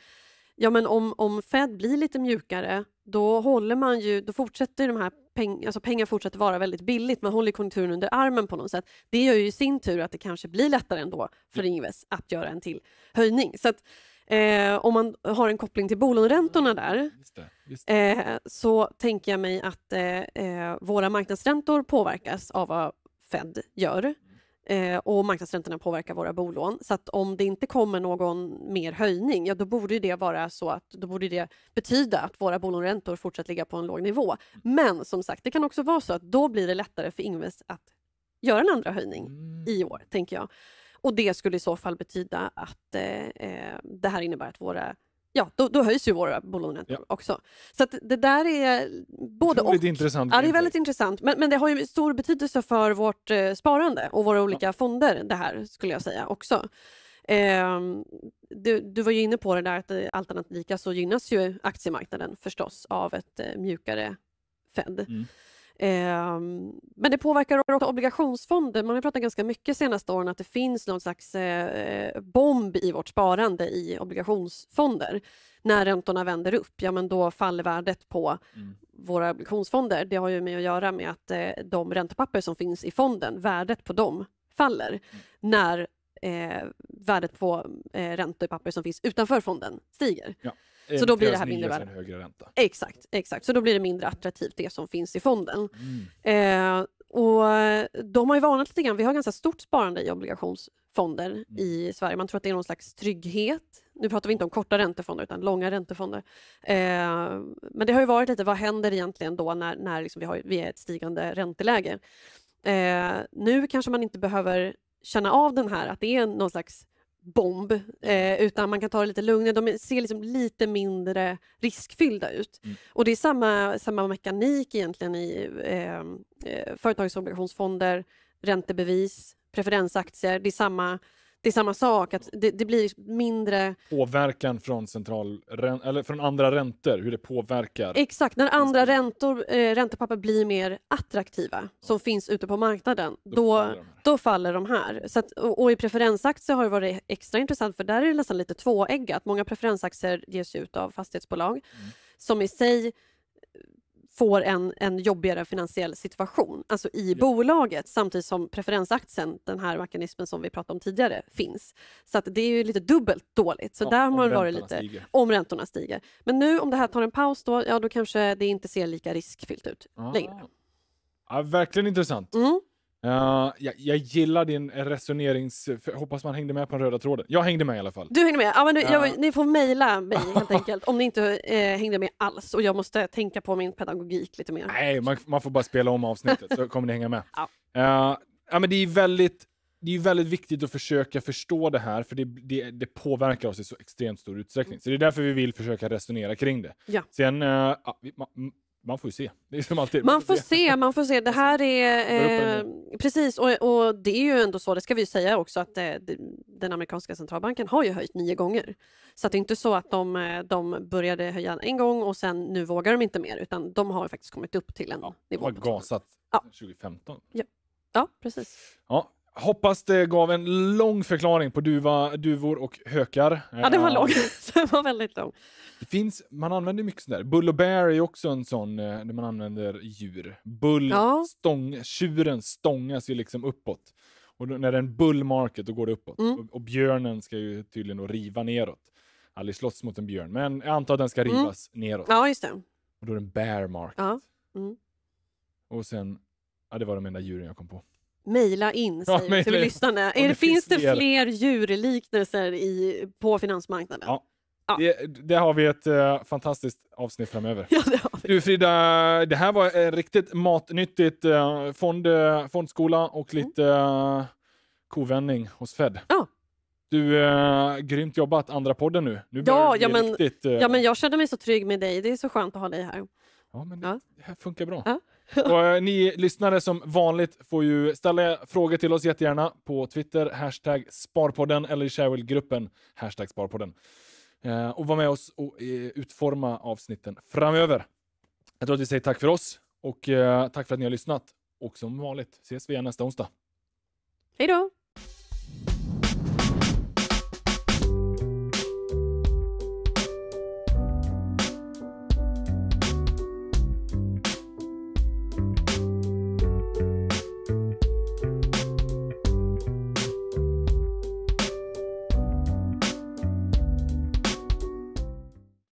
Speaker 2: ja men om, om Fed blir lite mjukare, då håller man ju, då fortsätter ju de här peng, alltså pengar fortsätter vara väldigt billigt, man håller konjunkturen under armen på något sätt. Det gör ju i sin tur att det kanske blir lättare ändå för mm. Ingves att göra en till höjning. Så att, eh, om man har en koppling till bolåneräntorna där, just det, just det. Eh, så tänker jag mig att eh, eh våra marknadsräntor påverkas av vad Fed gör. Mm. Eh, och marknadsräntorna påverkar våra bolån. Så att om det inte kommer någon mer höjning, ja då borde det vara så att då borde det betyda att våra bolåneräntor fortsätter ligga på en låg nivå. Mm. Men som sagt, det kan också vara så att då blir det lättare för Ingves att göra en andra höjning mm. i år, tänker jag. Och det skulle i så fall betyda att eh, eh det här innebär att våra ja, då, då höjs ju våra bolåneräntor ja. också. Så det där är både och. Intressant ja, det är väldigt intressant. Men, men det har ju stor betydelse för vårt eh, sparande och våra olika ja. fonder det här skulle jag säga också. Eh, du, du, var ju inne på det där att eh, allt annat lika så gynnas ju aktiemarknaden förstås av ett eh, mjukare Fed. Mm. Eh, men det påverkar också obligationsfonder. Man har pratat ganska mycket de senaste åren att det finns någon slags eh, bomb i vårt sparande i obligationsfonder. När räntorna vänder upp, ja men då faller värdet på mm. våra obligationsfonder. Det har ju med att göra med att eh, de räntepapper som finns i fonden, värdet på dem faller mm. när eh, värdet på eh, räntepapper som finns utanför fonden stiger. Ja. Eh, Så då blir det här mindre värde. högre ränta. Exakt, exakt. Så då blir det mindre attraktivt det som finns i fonden. Mm. Eh, och de har ju varnat lite grann. Vi har ganska stort sparande i obligationsfonder mm. i Sverige. Man tror att det är någon slags trygghet. Nu pratar vi inte om korta räntefonder utan långa räntefonder. Eh, men det har ju varit lite, vad händer egentligen då när, när liksom vi, har, vi är ett stigande ränteläge? Eh, nu kanske man inte behöver känna av den här, att det är någon slags bomb, eh, utan man kan ta det lite lugnare. De ser liksom lite mindre riskfyllda ut. Mm. Och det är samma, samma mekanik egentligen i eh, eh företagsobligationsfonder, räntebevis, preferensaktier. Det är samma det är samma sak, att det, det, blir mindre...
Speaker 1: Påverkan från, central, eller från andra räntor, hur det påverkar.
Speaker 2: Exakt, när andra räntor, eh, räntepapper blir mer attraktiva, som finns ute på marknaden, då, då, faller, de då faller de här. Så att, och, och, i preferensaktier har det varit extra intressant, för där är det nästan lite tvåeggat. Många preferensaktier ges ut av fastighetsbolag, mm. som i sig får en, en jobbigare finansiell situation, alltså i ja. bolaget, samtidigt som preferensaktien, den här mekanismen som vi pratade om tidigare, finns. Så att det är ju lite dubbelt dåligt. Så ja, där har man varit lite, stiger. om räntorna stiger. Men nu om det här tar en paus då, ja då kanske det inte ser lika riskfyllt ut ja. Ah. längre.
Speaker 1: Ja, verkligen intressant. Mm. Uh, jag, jag, gillar din resonerings... Hoppas man hängde med på den röda tråden. Jag hängde med i alla fall. Du
Speaker 2: hängde med? Ja, men du, jag, uh. ni får mejla mig helt enkelt om ni inte eh, hängde med alls och jag måste tänka på min pedagogik lite mer.
Speaker 1: Nej, man, man får bara spela om avsnittet så kommer ni hänga med. Ja. Uh, ja, men det är väldigt det är väldigt viktigt att försöka förstå det här, för det, det, det, påverkar oss i så extremt stor utsträckning. Så det är därför vi vill försöka resonera kring det. Ja. Sen, uh, man får ju se. Det är som alltid. Man får
Speaker 2: se, man får se. Det här är... Eh, precis, och, och, det är ju ändå så, det ska vi ju säga också, att eh, den amerikanska centralbanken har ju höjt nio gånger. Så det är inte så att de, eh, de började höja en gång och sen nu vågar de inte mer, utan de har faktiskt kommit upp till en ja, nivå. De har gasat 2015. Ja. ja, precis.
Speaker 1: Ja, Hoppas det gav en lång förklaring på duva, duvor och hökar. Ja, den var eh, lång.
Speaker 2: den var väldigt lång.
Speaker 1: Det finns, man använder mycket sånt där. Bull och bear är också en sån där eh, man använder djur. Bull, ja. stång, tjuren stångas ju liksom uppåt. Och då, när det är en bull market då går det uppåt. Mm. Och, och, björnen ska ju tydligen då riva neråt. Aldrig slåss mot en björn, men jag antar att den ska mm. rivas mm. neråt. Ja, just det. Och då är det en bear market. Ja. Mm. Och sen, ja det var de enda djuren jag kom på.
Speaker 2: Mejla in säger ja, vi till lyssnarna. Är, finns det fler, fler djurliknelser i, på finansmarknaden?
Speaker 1: Ja. ja. Det, det, har vi ett uh, fantastiskt avsnitt framöver. Ja, det har vi. Du Frida, det här var uh, riktigt matnyttigt. Uh, fond, uh, fondskola och mm. lite uh, kovändning hos Fed. Ja. Du, eh, grymt jobbat andra podden nu. nu ja, ja, men, riktigt, eh... ja, men
Speaker 2: jag känner mig så trygg med dig. Det är så skönt att ha dig här. Ja, men det, ja. det här funkar bra. Ja.
Speaker 1: Och eh, ni lyssnare som vanligt får ju ställa frågor till oss jättegärna på Twitter, hashtag Sparpodden eller i Sharewell-gruppen, hashtag Sparpodden. Eh, och var med oss och eh, utforma avsnitten framöver. Jag tror att vi säger tack för oss och tack för att ni har lyssnat. Och som vanligt ses vi igen nästa onsdag.
Speaker 2: Hej då!